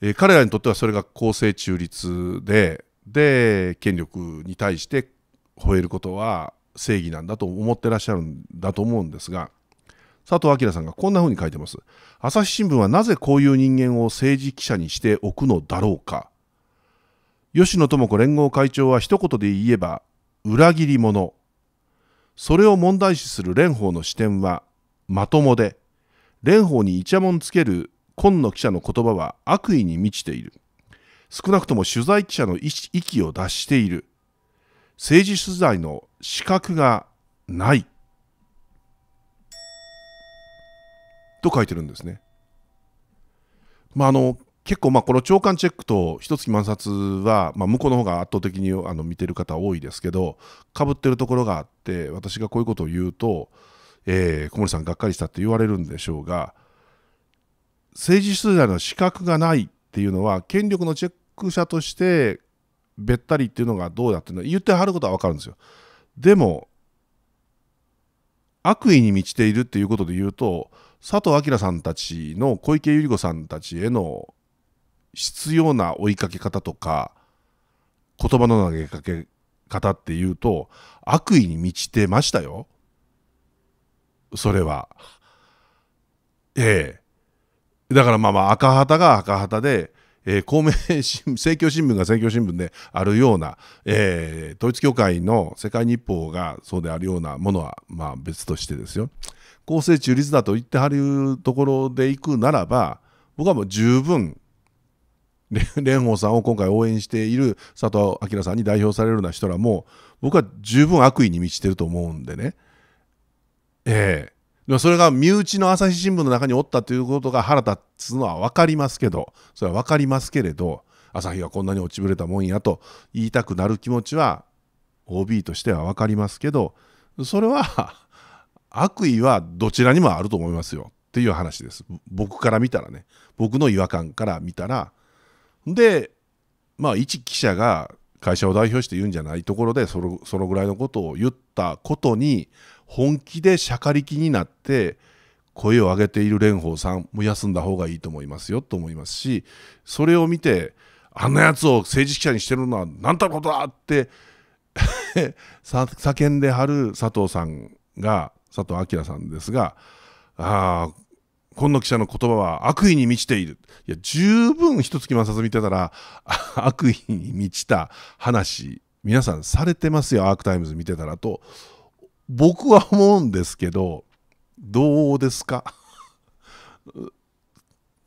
えー、彼らにとってはそれが公正中立でで権力に対して吠えることは正義なんだと思ってらっしゃるんだと思うんですが佐藤明さんがこんな風に書いてます朝日新聞はなぜこういう人間を政治記者にしておくのだろうか吉野智子連合会長は一言で言えば、裏切り者。それを問題視する蓮舫の視点は、まともで、蓮舫にイチャモンつける今野記者の言葉は悪意に満ちている。少なくとも取材記者の息を脱している。政治取材の資格がない。と書いてるんですね。まあ、あの、結構まあこの長官チェックと一月満札は、まあ、向こうの方が圧倒的にあの見てる方多いですけどかぶってるところがあって私がこういうことを言うと、えー、小森さんがっかりしたって言われるんでしょうが政治取材の資格がないっていうのは権力のチェック者としてべったりっていうのがどうだっていうのは言ってはることは分かるんですよ。でも悪意に満ちているっていうことで言うと佐藤明さんたちの小池百合子さんたちへの必要な追いかけ方とか言葉の投げかけ方っていうと悪意に満ちてましたよそれはええだからまあまあ赤旗が赤旗で、えー、公明新 政教新聞が政教新聞であるような、えー、統一教会の世界日報がそうであるようなものはまあ別としてですよ公正中立だと言ってはるところで行くならば僕はもう十分蓮 舫さんを今回応援している佐藤明さんに代表されるような人らも僕は十分悪意に満ちてると思うんでねええでもそれが身内の朝日新聞の中におったということが腹立つのは分かりますけどそれは分かりますけれど朝日がこんなに落ちぶれたもんやと言いたくなる気持ちは OB としては分かりますけどそれは悪意はどちらにもあると思いますよっていう話です僕から見たらね僕の違和感から見たらで、まあ、一記者が会社を代表して言うんじゃないところでそのそのぐらいのことを言ったことに本気でしゃかりきになって声を上げている蓮舫さんも休んだ方がいいと思いますよと思いますしそれを見てあんなやつを政治記者にしてるのは何たることだって 叫んではる佐藤さんが佐藤明さんですがああ今野記者の言葉は悪意に満ちている。いや、十分一月擦見てたら、悪意に満ちた話、皆さんされてますよ、アークタイムズ見てたらと、僕は思うんですけど、どうですか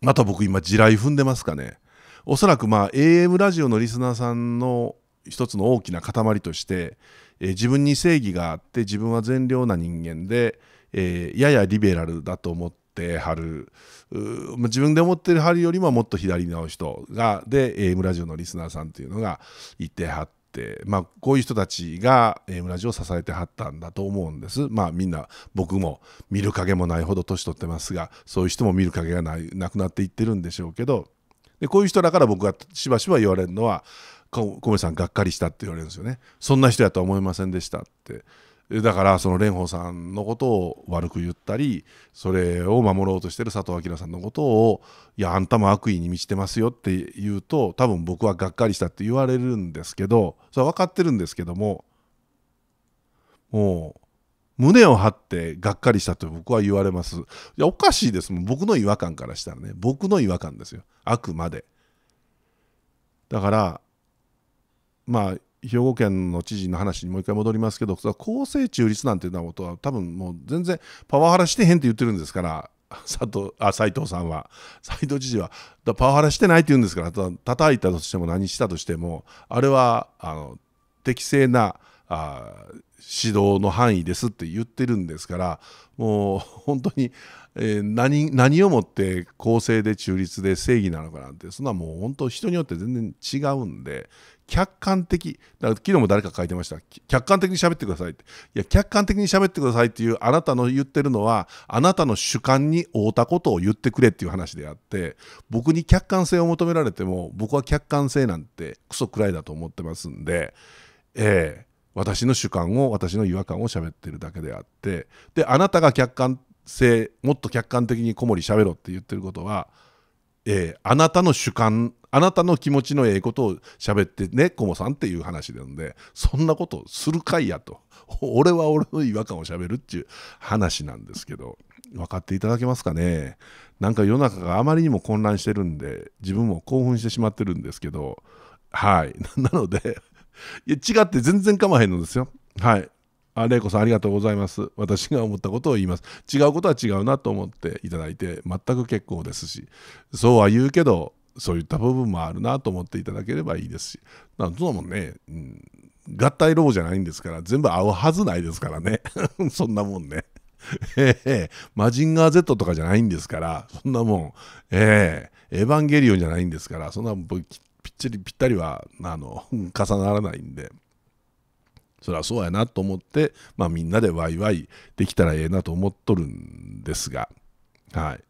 また僕今地雷踏んでますかね。おそらくまあ AM ラジオのリスナーさんの一つの大きな塊として、えー、自分に正義があって自分は善良な人間で、えー、ややリベラルだと思ってってはる自分で思ってるはるよりももっと左の人がで AM ラジオのリスナーさんっていうのがいてはって。まあ、こういう人たちが AM ラジオを支えてはったんだと思うんです。まあみんな僕も見る影もないほど年取ってますがそういう人も見る影がないなくなっていってるんでしょうけどでこういう人だから僕がしばしば言われるのは「小森さんがっかりした」って言われるんですよね。そんな人やとは思いませんでしたってだからその蓮舫さんのことを悪く言ったりそれを守ろうとしてる佐藤明さんのことを「いやあんたも悪意に満ちてますよ」って言うと多分僕はがっかりしたって言われるんですけどそれは分かってるんですけどももう胸を張ってがっかりしたって僕は言われますいやおかしいですもん僕の違和感からしたらね僕の違和感ですよあくまでだからまあ兵庫県の知事の話にもう一回戻りますけど公正中立なんていうのはことは多分もう全然パワハラしてへんって言ってるんですから 佐藤斉藤さんは斉藤知事はパワハラしてないって言うんですから叩いたとしても何したとしてもあれはあの適正なあ指導の範囲ですって言ってるんですからもう本当に、えー、何何をもって公正で中立で正義なのかなんてそんなもう本当人によって全然違うんで客観的、だ昨日も誰か書いてました、客観的に喋ってくださいって、いや、客観的に喋ってくださいっていう、あなたの言ってるのは、あなたの主観に合うたことを言ってくれっていう話であって、僕に客観性を求められても、僕は客観性なんてクソくらいだと思ってますんで、ええー、私の主観を、私の違和感を喋ってるだけであって、で、あなたが客観性、もっと客観的に小森喋ろって言ってることは、えー、あなたの主観あなたの気持ちのええことを喋ってねコモさんっていう話なんでそんなことするかいやと 俺は俺の違和感を喋るっていう話なんですけど分かっていただけますかねなんか世の中があまりにも混乱してるんで自分も興奮してしまってるんですけどはい なのでいや違って全然構わへんのですよはいあ、玲子さんありがとうございます。私が思ったことを言います。違うことは違うなと思っていただいて、全く結構ですし、そうは言うけど、そういった部分もあるなと思っていただければいいですし、なんそうもね、うん、合体ローじゃないんですから、全部合うはずないですからね。そんなもんね。ええ、マジンガー Z とかじゃないんですから、そんなもん、ええ、エヴァンゲリオンじゃないんですから、そんなぴっちりぴったりは、あの、重ならないんで。そりゃそうやなと思って、まあ、みんなでワイワイできたらええなと思っとるんですが、はい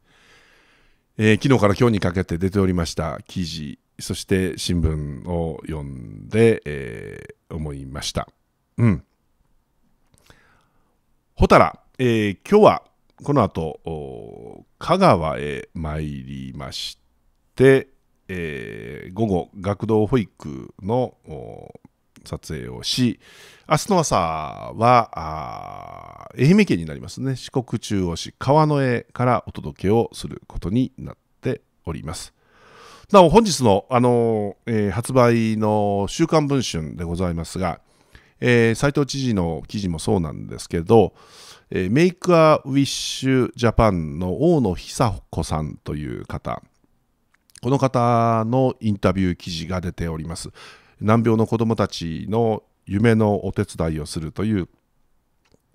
えー、昨日から今日にかけて出ておりました記事そして新聞を読んで、えー、思いました。うん。ほたら、えー、今日はこの後香川へ参りまして、えー、午後学童保育の撮影をし、明日の朝は、愛媛県になりますね、四国中央市川之江からお届けをすることになっております。なお、本日の、あのーえー、発売の週刊文春でございますが、えー、斉藤知事の記事もそうなんですけど、えー、メイクアウィッシュジャパンの大野久子さんという方、この方のインタビュー記事が出ております。難病の子どもたちの夢のお手伝いをするという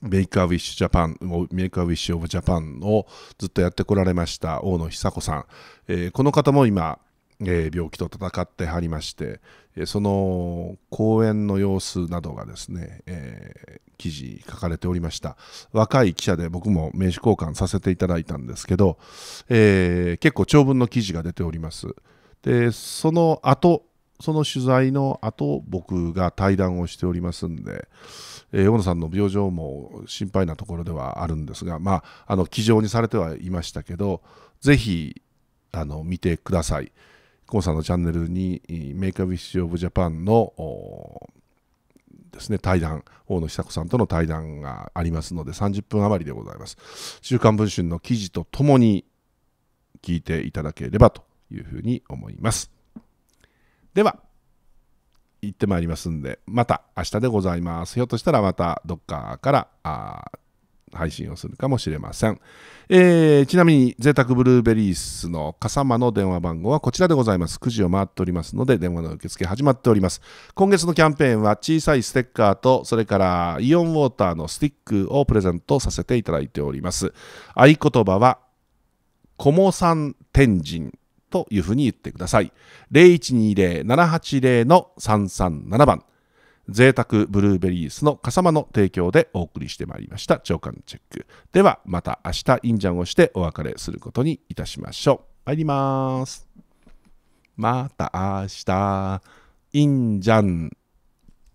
メイクアウィッシュジャパン、メイクアウィッシュオブジャパンをずっとやってこられました大野久子さん、えー、この方も今、えー、病気と闘ってはりまして、えー、その講演の様子などがですね、え記事書かれておりました若い記者で僕も名刺交換させていただいたんですけど、え結構長文の記事が出ておりますでその後その取材の後僕が対談をしておりますんで、えー、野さんの病状も心配なところではあるんですが、まあ、あの気丈にされてはいましたけどぜひあの見てください。コンさんのチャンネルにメイクアビッシュ・オブ・ジャパンのですね、対談、大野久子さんとの対談がありますので、30分余りでございます。週刊文春の記事とともに聞いていただければというふうに思います。では、行ってまいりますんで、また明日でございます。ひょっとしたらまたどっかから配信をするかもしれません。えー、ちなみに、贅沢ブルーベリースの笠間の電話番号はこちらでございます。9時を回っておりますので、電話の受付始まっております。今月のキャンペーンは小さいステッカーと、それからイオンウォーターのスティックをプレゼントさせていただいております。合言葉は、コモさん天神というふうに言ってください。0120-780-337番。贅沢ブルーベリースの笠間の提供でお送りしてまいりました長官チェック。ではまた明日インジャンをしてお別れすることにいたしましょう。参ります。また明日インジャン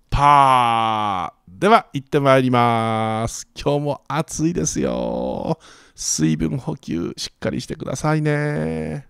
パーでは行ってまいります。今日も暑いですよ。水分補給しっかりしてくださいね。